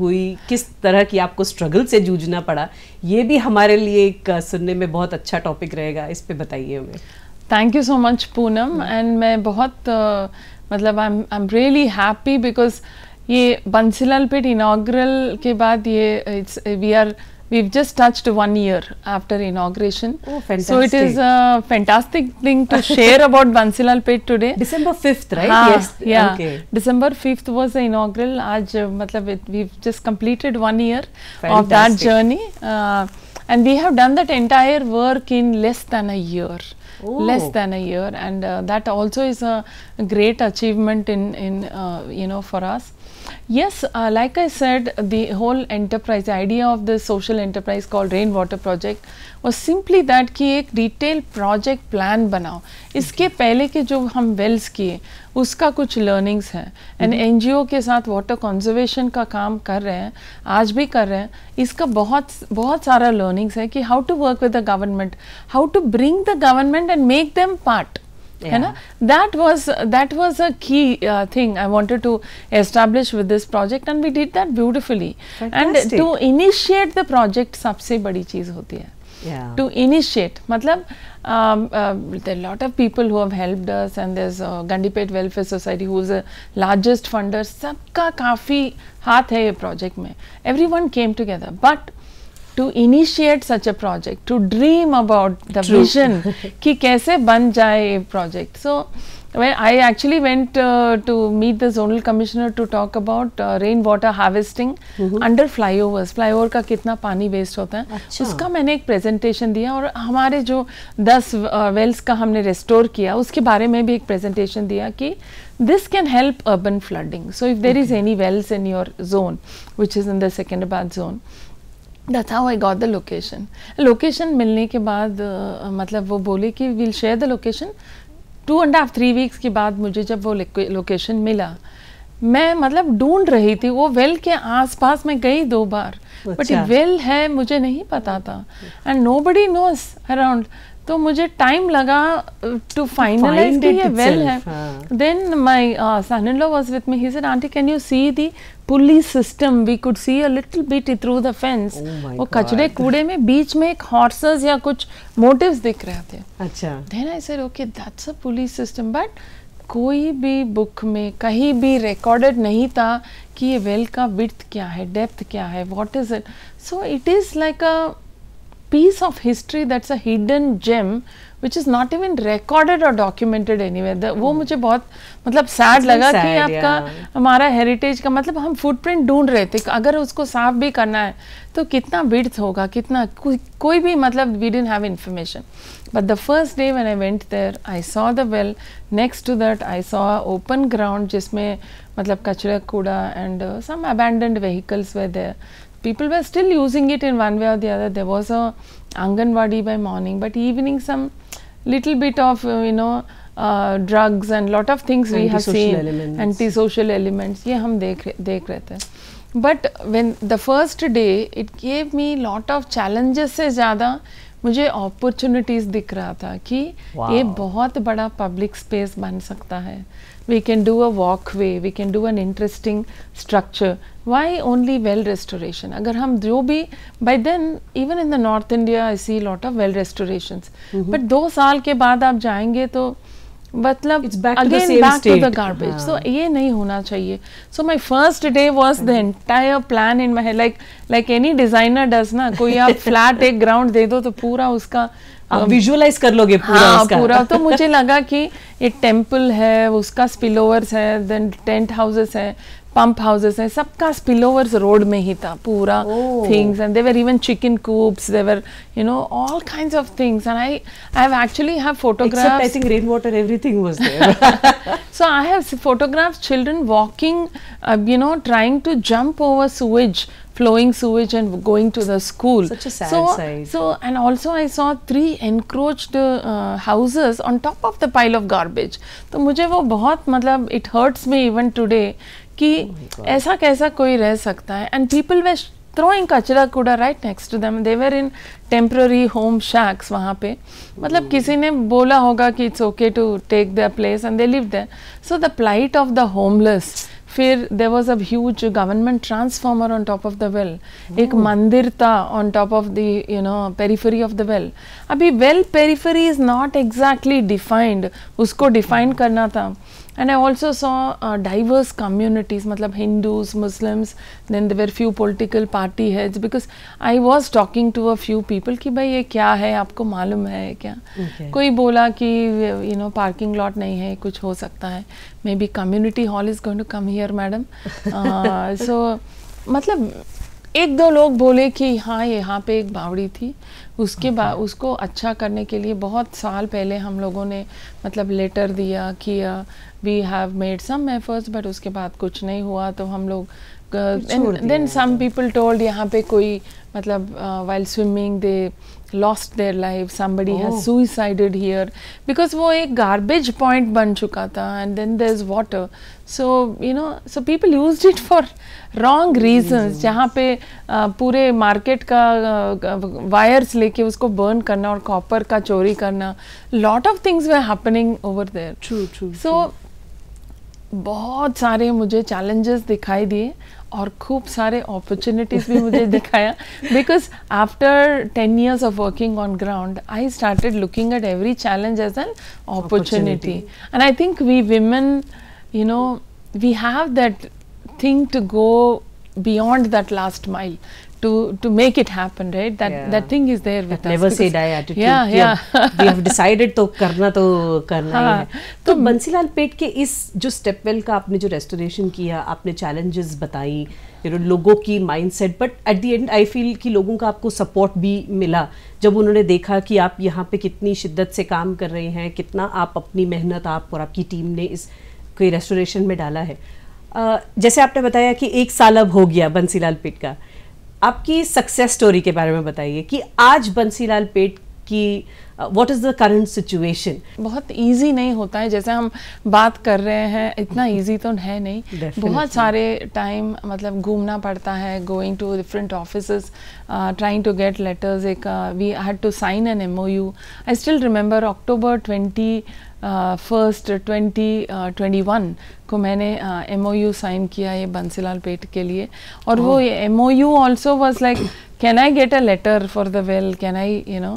हुई किस तरह की आपको स्ट्रगल से जूझना पड़ा ये भी हमारे लिए एक सुनने में बहुत अच्छा टॉपिक रहेगा इस पर बताइए हमें thank you so much Poonam and मैं बहुत uh, मतलब I am really happy because ये बंसीलाल पेट इनाग्रल के बाद ये it's we are we've just touched one year after inauguration. Oh, fantastic. So it is a uh, fantastic thing to share about Bansilal Pet today. December 5th, right? yes. Yeah. Okay. December 5th was the inaugural. Aaj, matlab, uh, it, we've just completed one year fantastic. of that journey. Uh, and we have done that entire work in less than a year less than a year and uh, that also is a great achievement in in uh, you know for us Yes, uh, like I said, the whole enterprise, the idea of the social enterprise called Rainwater Project was simply that कि एक detail project plan बनाओ इसके पहले के जो हम Wales किए उसका कुछ लर्निंग्स हैं एंड एन mm-hmm. के साथ वाटर कंजर्वेशन का काम कर रहे हैं आज भी कर रहे हैं इसका बहुत बहुत सारा लर्निंग्स है कि how to work with the government how to bring the government and make them part yeah. that was that was a key uh, thing i wanted to establish with this project and we did that beautifully Fantastic. and to initiate the project sabse badi cheez hoti hai yeah. to initiate matlab um, uh, there are a lot of people who have helped us and there's uh, Gandipet Welfare Society who is the largest funder. Sabka काफी हाथ है ये project में. Everyone came together. But to initiate such a project, to dream about the True. vision, ki kaise ban jaye project. So, well, I actually went uh, to meet the zonal commissioner to talk about uh, rain water harvesting mm -hmm. under flyovers. Flyover ka kitna pani waste hota hai Achha. uska maine ek presentation diya aur hamare jo 10 uh, wells ka humne restore kiya uske bare mein bhi ek presentation diya ki this can help urban flooding. So if there okay. is any wells in your zone, which is in the second Secunderabad zone, that's how I got the location location मिलने के बाद uh, मतलब वो बोले कि we'll share the location two and half three weeks के बाद मुझे जब वो लोकेशन मिला मैं मतलब ढूंढ रही थी वो वेल के आसपास मैं गई दो बार बट वेल अच्छा। है मुझे नहीं पता था and nobody knows around तो मुझे टाइम लगा टू फाइनलाइज ये वेल है then my son in law was with me he said aunty can you see the police system we could see a little bit through the fence वो कचड़े कूड़े में बीच में एक हॉर्सेस या कुछ मोटिव्स दिख रहे थे अच्छा then I said okay that's a police system but कोई भी बुक में कहीं भी रिकॉर्डेड नहीं था कि ये वेल का विथ क्या है डेप्थ क्या है what is it so it is like a piece of history that's a hidden gem which is not even recorded और डॉक्यूमेंटेड एनी anywhere. वो मुझे बहुत मतलब सैड लगा sad, कि आपका हमारा हेरिटेज का मतलब हम फुटप्रिंट ढूंढ रहे थे अगर उसको साफ भी करना है तो कितना बिड्थ होगा कितना को, कोई भी मतलब we didn't have information but the first day when I went there I saw the well next to that I saw open ground जिसमें मतलब कचरा कूड़ा and some abandoned vehicles were there people were still using it in one वे or the other. There Anganwadi by morning, but evening some little bit of you know uh, drugs and lot of things we have seen elements. anti-social elements. ye hum dekh dekh rahe the But when the first day it gave me lot of challenges se zyada मुझे opportunities दिख रहा था कि wow. ये बहुत बड़ा public space बन सकता है we can do a walkway, we can do an interesting structure. Why only well restoration? agar hum jo bhi by then even in the North India I see lot of well restorations. Mm -hmm. But दो साल के बाद आप जाएंगे तो मतलब again back to the garbage so ये नहीं होना चाहिए so my first day was the entire plan in my like like any designer does ना कोई आप फ्लैट एक ग्राउंड दे दो तो पूरा उसका आप विजुअलाइज um, कर लोगे पूरा हाँ, उसका। पूरा तो मुझे लगा कि ये टेम्पल है उसका स्पिलोवर्स है देन टेंट हाउसेस है पंप हाउसेस हैं सबका स्पिल ओवर रोड में ही था पूरा things and there even chicken coops there you know all kind of things and I I have actually have photographs I think rain water everything was there so I have photographs children walking you know trying to jump over sewage flowing sewage and going to the school such a sad so, sight so and also i saw three encroached uh, houses on top of the pile of garbage to mujhe wo bahut matlab it hurts me even today कि oh ऐसा कैसा कोई रह सकता है and people way throwing कचरा कूड़ा right next to them they in temporary home shacks वहाँ पे मतलब oh. किसी ने बोला होगा कि it's okay to take the place and they live the so the plight of the homeless फिर देर वॉज अब huge government transformer on top of the well एक oh. मंदिर था on top of the you know periphery of the well अभी well periphery is not exactly defined उसको define hmm. करना था and I also saw uh, diverse communities, matlab Hindus, Muslims, then there were few political party heads because I was talking to a few people कि भाई ये क्या है आपको मालूम है क्या okay. कोई बोला कि you know parking lot नहीं है कुछ हो सकता है maybe community hall is going to come here madam So मतलब एक दो लोग बोले कि हाँ यहाँ पे एक बावड़ी थी उसके हाँ, बाद हाँ। उसको अच्छा करने के लिए बहुत साल पहले हम लोगों ने मतलब लेटर दिया किया we have made some efforts but उसके बाद कुछ नहीं हुआ तो हम लोग देन सम पीपल टोल्ड यहाँ पे कोई मतलब while swimming they lost their life somebody has suicided here because वो एक गार्बेज पॉइंट बन चुका था and then there is water so you know so people use it for wrong reasons जहाँ पे आ, पूरे मार्केट का वायर्स लेके उसको बर्न करना और कॉपर का चोरी करना lot of things were happening over there true true so बहुत सारे मुझे चैलेंजेस दिखाई दिए और खूब सारे अपॉर्चुनिटीज़ भी मुझे दिखाया because after ten years of working on ground I started looking at every challenge as an opportunity and I think we women you know, we have that thing to go beyond that last mile to to make it happen right that yeah. that thing is there with that us never say die attitude yeah yeah we have decided तो करना तो करना हाँ, ही है तो, तो बंसीलाल पेट के इस जो स्टेप वेल का आपने जो रेस्टोरेशन किया आपने चैलेंजेस बताई यू नो लोगों की mindset but at the end I feel कि लोगों का आपको सपोर्ट भी मिला जब उन्होंने देखा कि आप यहाँ पे कितनी शिद्दत से काम कर रहे हैं कितना आप अपनी मेहनत आप और आपकी टीम ने इस कोई रेस्टोरेशन में डाला है आ, जैसे आपने बताया कि एक साल अब हो गया बंसीलाल पेट का आपकी सक्सेस स्टोरी के बारे में बताइए कि आज बंसीलाल पेट कि what is the current situation बहुत ईजी नहीं होता है जैसे हम बात कर रहे हैं इतना ईजी तो है नहीं Definitely. बहुत सारे टाइम मतलब घूमना पड़ता है going to different office trying to get letters एक we had to sign an M O U I still remember October twenty first twenty twenty one को मैंने एम ओ यू साइन किया ये बंसीलाल पेट के लिए और oh. वो M O U also was like can I get a letter for the well can I you know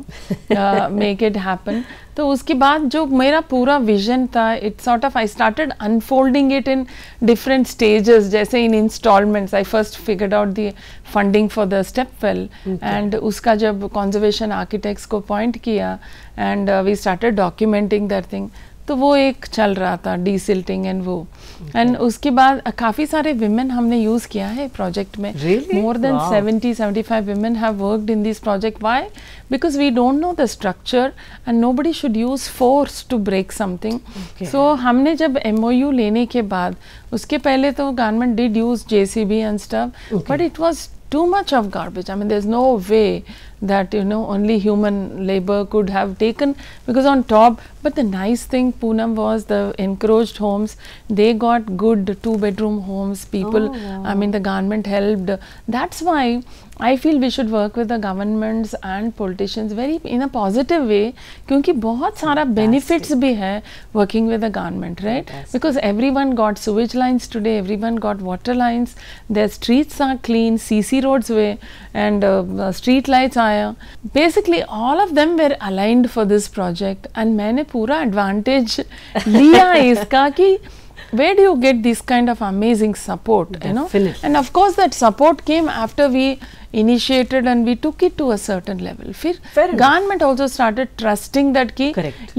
make it happen तो उसके बाद जो मेरा पूरा विजन था it's sort of I started unfolding it in different stages जैसे in installments I first figured out the funding for the step well and उसका जब कॉन्जर्वेशन आर्किटेक्ट्स को अपॉइंट किया and we started documenting that thing तो वो एक चल रहा था डी सिल्टिंग एंड वो एंड okay. उसके बाद काफ़ी सारे विमेन हमने यूज़ किया है प्रोजेक्ट में more than seventy seventy five women have worked in this project why because we don't know the structure and nobody should use force to break something so हमने जब M लेने के बाद उसके पहले तो government did use J C B and but it was too much of garbage I mean there is no way that you know only human labor could have taken because on top but the nice thing Poonam was the encroached homes they got good two bedroom homes people oh, wow. I mean the government helped that's why I feel we should work with the governments and politicians very in a positive way क्योंकि बहुत सारा benefits भी है working with the government right Fantastic. because everyone got sewage lines today everyone got water lines their streets are clean CC roads way and uh, uh, street lights are Fire. Basically, all of them were aligned for this project, and मैंने पूरा advantage लिया इसका कि where do you get this kind of amazing support Definitely. you know and of course that support came after we initiated and we took it to a certain level फिर government also started trusting that कि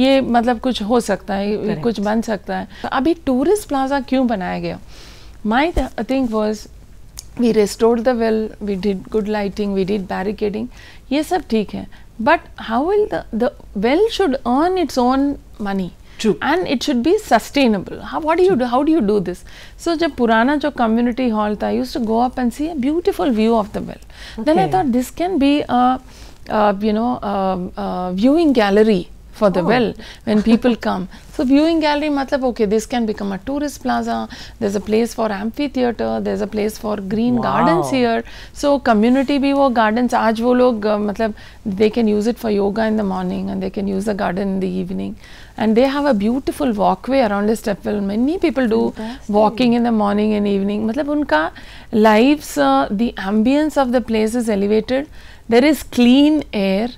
ये मतलब कुछ हो सकता है Correct. कुछ बन सकता है अभी tourist plaza क्यों बनाया गया my th- think was we restored the well we did good lighting we did barricading ये सब ठीक है but how will the well should earn its own money and it should be sustainable how what you how do you do this so जब पुराना जो community hall था use to go up and see beautiful view of the well then I thought this can be you know viewing gallery for oh. the well when people come. So viewing gallery matlab okay this can become a tourist plaza. There's a place for amphitheater. There's a place for green wow. gardens here. So community bhi wo gardens aaj wo log uh, matlab they can use it for yoga in the morning and they can use the garden in the evening. And they have a beautiful walkway around the stepwell. Many people do Fantastic. walking in the morning and evening. Matlab unka lives, uh, the ambience of the place is elevated. There is clean air,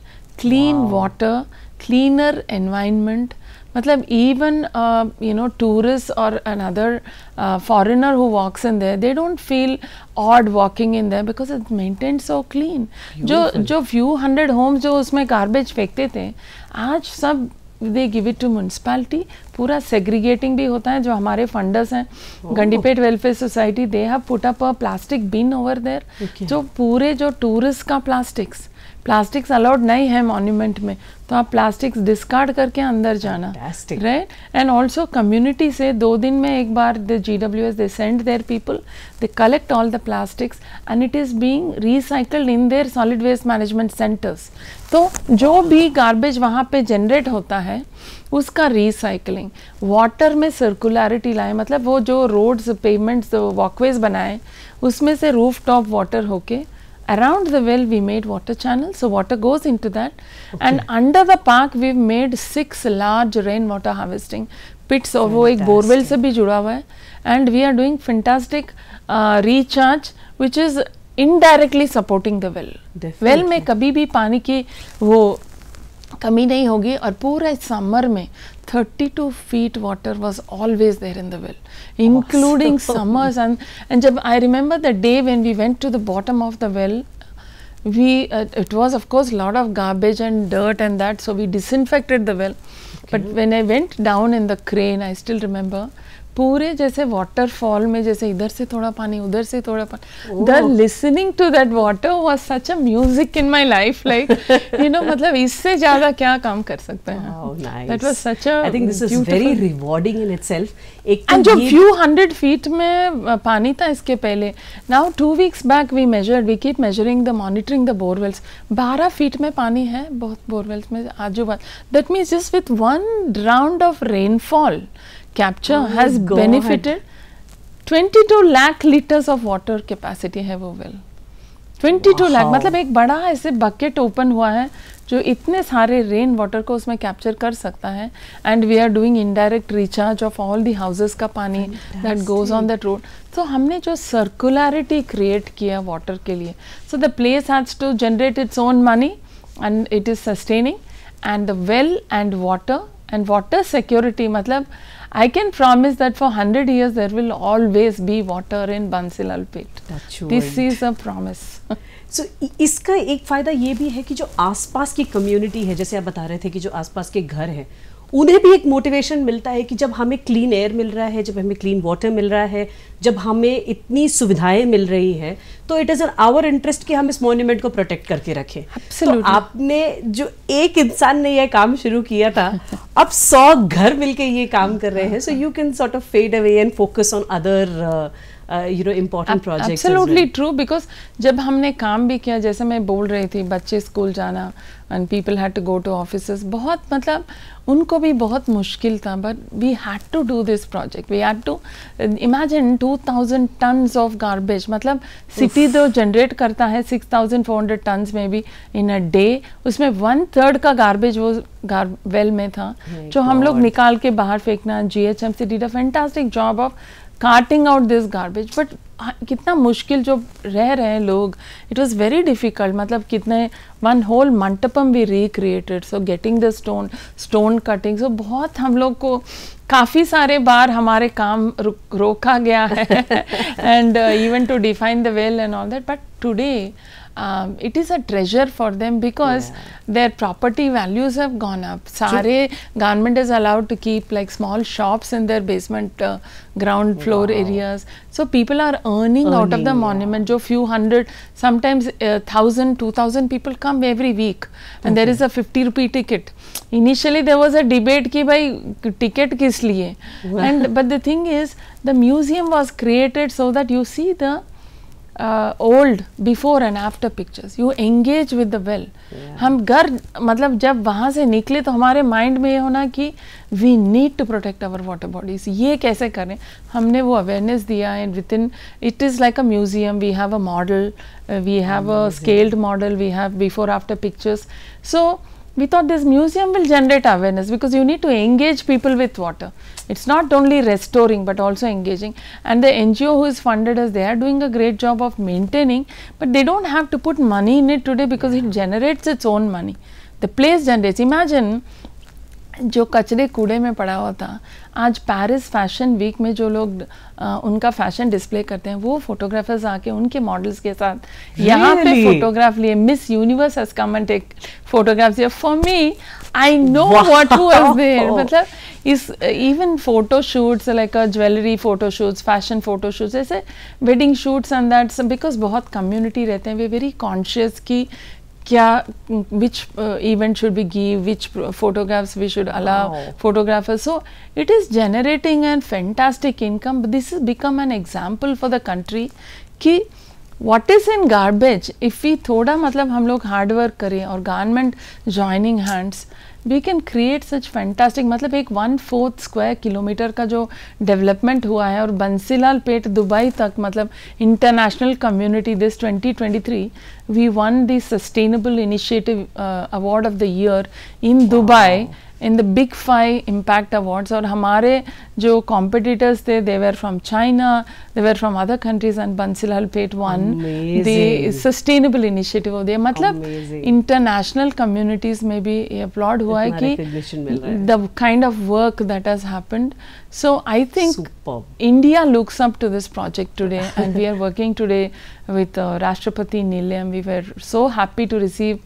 clean wow. water. Cleaner environment मतलब even you know tourist और another foreigner who walks in there they don't feel odd walking in there because it maintain so clean जो जो few hundred Holmes जो उसमें garbage फेंकते थे आज सब they give it to municipality पूरा सेग्रीगेटिंग भी होता है जो हमारे फंडर्स हैं Gandipet welfare society they have put up plastic bin over there जो पूरे जो टूरिस्ट का प्लास्टिक्स प्लास्टिक्स अलाउड नहीं है मॉन्यूमेंट में तो आप प्लास्टिक्स डिस्कार्ड करके अंदर जाना राइट एंड ऑल्सो कम्युनिटी से दो दिन में एक बार the G W S they send their people they collect all the plastics and it is being recycled in their solid waste management centres तो जो भी गार्बेज वहाँ पे जनरेट होता है उसका रिसाइकलिंग वाटर में सर्कुलरिटी लाए मतलब वो जो रोड्स पेमेंट्स वॉकवेज बनाए उसमें से रूफ टॉप वाटर होके around the well we made water channel so water goes into that okay. and under the park we've made six large rain water harvesting pits ek borewell se bhi juda hua hai and we are doing fantastic uh, recharge which is indirectly supporting the well Definitely. well mein kabhi bhi pani ki wo कमी नहीं होगी और पूरे summer में thirty two feet water was always there in the well including summers and and जब I remember the day when we went to the bottom of the well we it was of course course lot of garbage and dirt and that so we disinfected the well but when I went down in the crane I still remember पूरे जैसे waterfall में जैसे इधर से थोड़ा पानी उधर से थोड़ा पानी the listening to that water was such a music in my life like you know मतलब इससे ज्यादा क्या काम कर सकते हैं that such I think this is very rewarding in and जो फ्यू हंड्रेड फीट में पानी था इसके पहले now two weeks back we measure we keep measuring the monitoring the borewells बारह फीट में पानी है बहुत बोरवेल्स में आजू बाजू that means just with one round of rainfall capture oh has God. benefited 22 lakh litres of water capacity है वो वेल 22 wow. लाख मतलब एक बड़ा ऐसे बकेट ओपन हुआ है जो इतने सारे रेन वाटर को उसमें कैप्चर कर सकता है and we are doing indirect recharge of all the houses का पानी that goes on that road so हमने जो सर्कुलरिटी क्रिएट किया वाटर के लिए so the place has to generate its own money and it is sustaining and the well and water and water security मतलब I can promise that for hundred years there will always be water in Bansilal pit. That's this right. is a promise. so, इसका एक फ़ायदा ये भी है कि जो आसपास की कम्युनिटी है जैसे आप बता रहे थे कि जो आसपास के घर हैं उन्हें भी एक मोटिवेशन मिलता है कि जब हमें क्लीन एयर मिल रहा है जब हमें क्लीन वाटर मिल रहा है जब हमें इतनी सुविधाएं मिल रही हैं तो it is in our interest कि हम इस मोन्यूमेंट को प्रोटेक्ट करके रखें तो आपने जो एक इंसान ने यह काम शुरू किया था अब सौ घर मिलके ये काम कर रहे हैं so you can sort of fade away and focus on other you know important project absolutely true because जब हमने काम भी किया जैसे मैं बोल रही थी बच्चे स्कूल जाना and people had to go to office बहुत मतलब उनको भी बहुत मुश्किल था but we had to do this project we had to imagine two thousand tons of garbage मतलब सिटी जो जनरेट करता है six thousand four hundred tons में भी इन अ डे उसमें वन थर्ड का गार्बेज वो गार वेल में था जो हम लोग निकाल के बाहर फेंकना G H M C D a fantastic job of carting out this garbage but कितना मुश्किल जो रह रहे हैं लोग इट वॉज़ वेरी डिफ़िकल्ट मतलब कितने वन होल मंटपम भी recreated so getting the stone stone cutting so बहुत हम लोग को काफ़ी सारे बार हमारे काम रोका गया है and even to define the well and all that but today um, it is a treasure for them because yeah. their property values have gone up. Sare so, government is allowed to keep like small shops in their basement uh, ground floor wow. areas. So people are earning, earning out of the yeah. monument. Jo few hundred, sometimes uh, thousand, two thousand people come every week, and okay. there is a fifty rupee ticket. Initially there was a debate ki by ticket kis liye, and but the thing is the museum was created so that you see the uh, old before and after pictures you engage with the well yeah. हम घर मतलब जब वहाँ से निकले तो हमारे mind में ये होना कि we need to protect our water bodies ये कैसे करें हमने वो अवेयरनेस दिया and within it is like a museum we have a model we have a scaled model we have before after pictures so we thought this museum will generate awareness because you need to engage people with water. It is not only restoring but also engaging and the NGO who is funded is they are doing a great job of maintaining but they do not have to put money in it today because it generates its own money. The place generates. Imagine जो कचरे कूड़े में पड़ा हुआ था आज Paris fashion week में जो लोग आ, उनका फैशन डिस्प्ले करते हैं वो फोटोग्राफर्स आके उनके मॉडल्स के साथ really? यहाँ पे फोटोग्राफ लिए Miss Universe has come and take photographs for me I know what there मतलब इस even photo shoots like jewellery photo shoots fashion photo shoots ऐसे wedding shoots and that's because बहुत community रहते हैं they very conscious की क्या which event should be give which photographs we should allow photographer so it is generating and fantastic income this is become an example for the country कि what is in garbage if we थोड़ा मतलब हम लोग hard work करें और government joining hands we can create such fantastic मतलब एक one fourth square kilometre का जो डेवलपमेंट हुआ है और बंसीलाल पेट दुबई तक मतलब international community this 2023 we won the sustainable initiative award of the year in Dubai in the big five impact awards और हमारे जो competitors थे they were from China, they were from other countries and Bansilal Pate won the sustainable initiative of the international communities may be applaud हुआ है the kind of work that has happened. So I think India looks up to this project today and we are working today with uh, Rashtrapati Nilayam. We were so happy to receive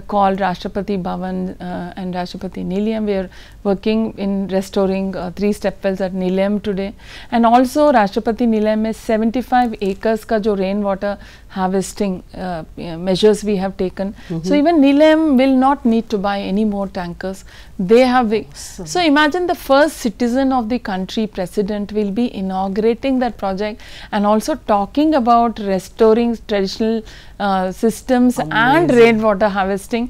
called Rashtrapati Bhavan uh, and Rashtrapati Niliam where working in restoring uh, three step wells at Nilayam today and also Rashtrapati Nilayam is 75 acres ka jo rainwater harvesting uh, measures we have taken. Mm -hmm. So mm-hmm. even Nilayam will not need to buy any more tankers. They have awesome. so imagine the first citizen of the country president will be inaugurating that project and also talking about restoring traditional uh, systems Amazing. and rainwater harvesting.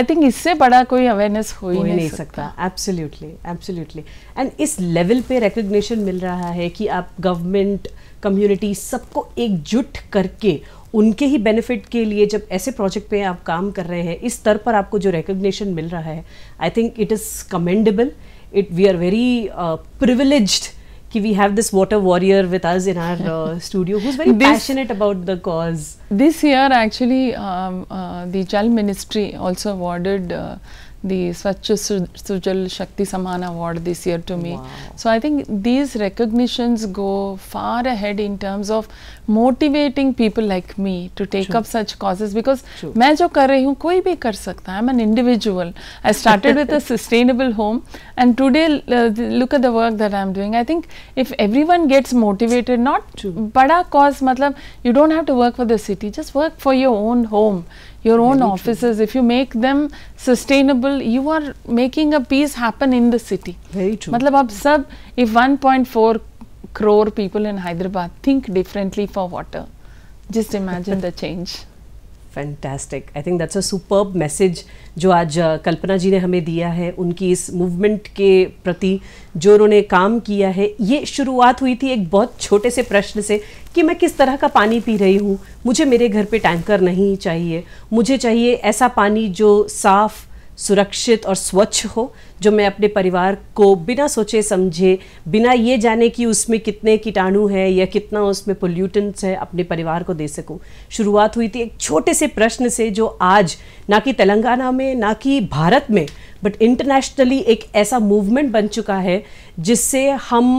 I think isse bada koi awareness ho hi nahi sakta. Absolutely. Absolutely absolutely and इस level पे recognition मिल रहा है कि आप government community सबको एकजुट करके उनके ही बेनिफिट के लिए जब ऐसे प्रोजेक्ट पे आप काम कर रहे हैं इस स्तर पर आपको जो रिकग्निशन मिल रहा है I think it is commendable it we are very privilege कि we have this water warrior with us in our studio studio who's very this, passionate about the cause this year actually um, uh, the child the Swachh Sujal Shakti Samman award this year to me. Wow. So I think these recognitions go far ahead in terms of motivating people like me to take True. up such causes because True. मैं जो कर रही हूँ कोई भी कर सकता है. I'm an individual. I started with a sustainable home and today uh, look at the work that I am doing. I think if everyone gets motivated, not True. bada cause matlab, you don't have to work for the city, just work for your own home. your own Very offices, true. if you make them sustainable, you are making a peace happen in the city. Very true. मतलब अब सब if 1.4 crore people in Hyderabad think differently for water, just imagine the change. Fantastic I think that's a superb message जो आज uh, कल्पना जी ने हमें दिया है उनकी इस मूवमेंट के प्रति जो उन्होंने काम किया है ये शुरुआत हुई थी एक बहुत छोटे से प्रश्न से कि मैं किस तरह का पानी पी रही हूँ मुझे मेरे घर पे टैंकर नहीं चाहिए मुझे चाहिए ऐसा पानी जो साफ़ सुरक्षित और स्वच्छ हो जो मैं अपने परिवार को बिना सोचे समझे बिना ये जाने कि उसमें कितने कीटाणु हैं या कितना उसमें पोल्यूटेंट्स है अपने परिवार को दे सकूं शुरुआत हुई थी एक छोटे से प्रश्न से जो आज ना कि तेलंगाना में ना कि भारत में बट इंटरनेशनली एक ऐसा मूवमेंट बन चुका है जिससे हम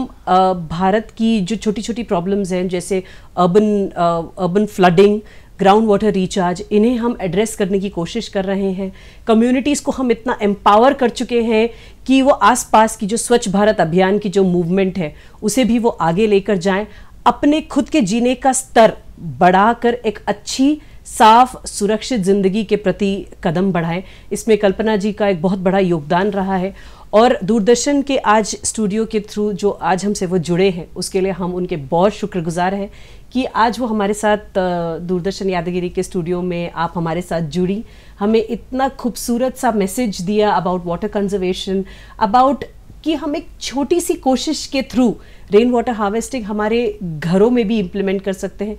भारत की जो छोटी छोटी प्रॉब्लम्स हैं जैसे urban urban flooding ground water recharge इन्हें हम एड्रेस करने की कोशिश कर रहे हैं कम्युनिटीज़ को हम इतना एम्पावर कर चुके हैं कि वो आसपास की जो स्वच्छ भारत अभियान की जो मूवमेंट है उसे भी वो आगे लेकर जाएं अपने खुद के जीने का स्तर बढ़ाकर एक अच्छी साफ सुरक्षित जिंदगी के प्रति कदम बढ़ाएं इसमें कल्पना जी का एक बहुत बड़ा योगदान रहा है और दूरदर्शन के आज स्टूडियो के थ्रू जो आज हमसे वो जुड़े हैं उसके लिए हम उनके बहुत शुक्रगुजार हैं कि आज वो हमारे साथ दूरदर्शन यादगिरी के स्टूडियो में आप हमारे साथ जुड़ी हमें इतना खूबसूरत सा मैसेज दिया अबाउट वाटर कंजर्वेशन अबाउट कि हम एक छोटी सी कोशिश के थ्रू रेन वाटर हार्वेस्टिंग हमारे घरों में भी इम्प्लीमेंट कर सकते हैं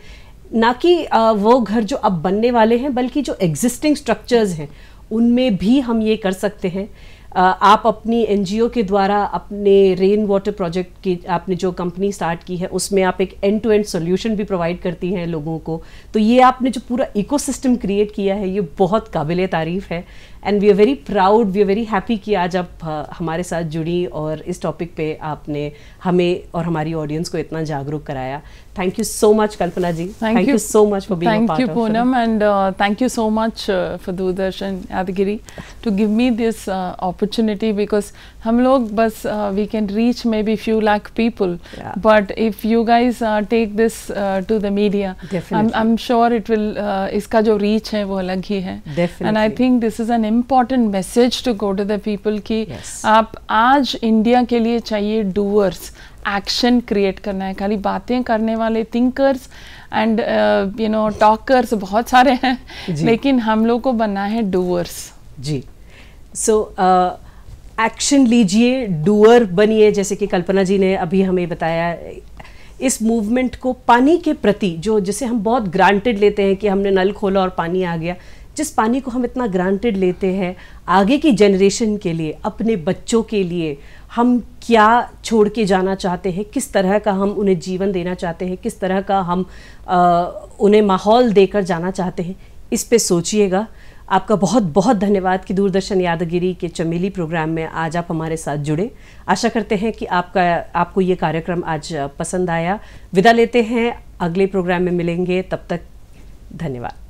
ना कि वो घर जो अब बनने वाले हैं बल्कि जो एग्जिस्टिंग स्ट्रक्चर्स हैं उनमें भी हम ये कर सकते हैं आप अपनी एन के द्वारा अपने रेन वाटर प्रोजेक्ट की आपने जो कंपनी स्टार्ट की है उसमें आप एक एंड टू एंड सोल्यूशन भी प्रोवाइड करती हैं लोगों को तो ये आपने जो पूरा इकोसिस्टम क्रिएट किया है ये बहुत काबिल तारीफ़ है and we are very proud we are very happy कि आज आप हमारे साथ जुड़ी और इस टॉपिक पे आपने हमें और हमारी ऑडियंस को इतना जागरूक कराया thank you so much Kalpana ji thank you so much for being thank you Poonam and thank you so much for Doordarshan Yadagiri to give me this opportunity because हम लोग बस we can reach maybe few lakh people but if you guys take this to the media I am sure it will इसका जो reach है वो अलग ही है and I think this is an important message to go to the people कि आप आज इंडिया के लिए चाहिए डूअर्स एक्शन क्रिएट करना है खाली बातें करने वाले thinkers and you know talkers बहुत सारे हैं लेकिन हम लोग को बनना है डूअर्स जी सो so, uh, एक्शन लीजिए डूअर बनिए जैसे कि कल्पना जी ने अभी हमें बताया इस मूवमेंट को पानी के प्रति जो जिसे हम बहुत ग्रांटेड लेते हैं कि हमने नल खोला और पानी आ गया जिस पानी को हम इतना ग्रांटेड लेते हैं आगे की जनरेशन के लिए अपने बच्चों के लिए हम क्या छोड़ के जाना चाहते हैं किस तरह का हम उन्हें जीवन देना चाहते हैं किस तरह का हम आ, उन्हें माहौल देकर जाना चाहते हैं इस पे सोचिएगा आपका बहुत बहुत धन्यवाद कि दूरदर्शन यादगिरी के चमेली प्रोग्राम में आज आप हमारे साथ जुड़े आशा करते हैं कि आपका आपको ये कार्यक्रम आज पसंद आया विदा लेते हैं अगले प्रोग्राम में मिलेंगे तब तक धन्यवाद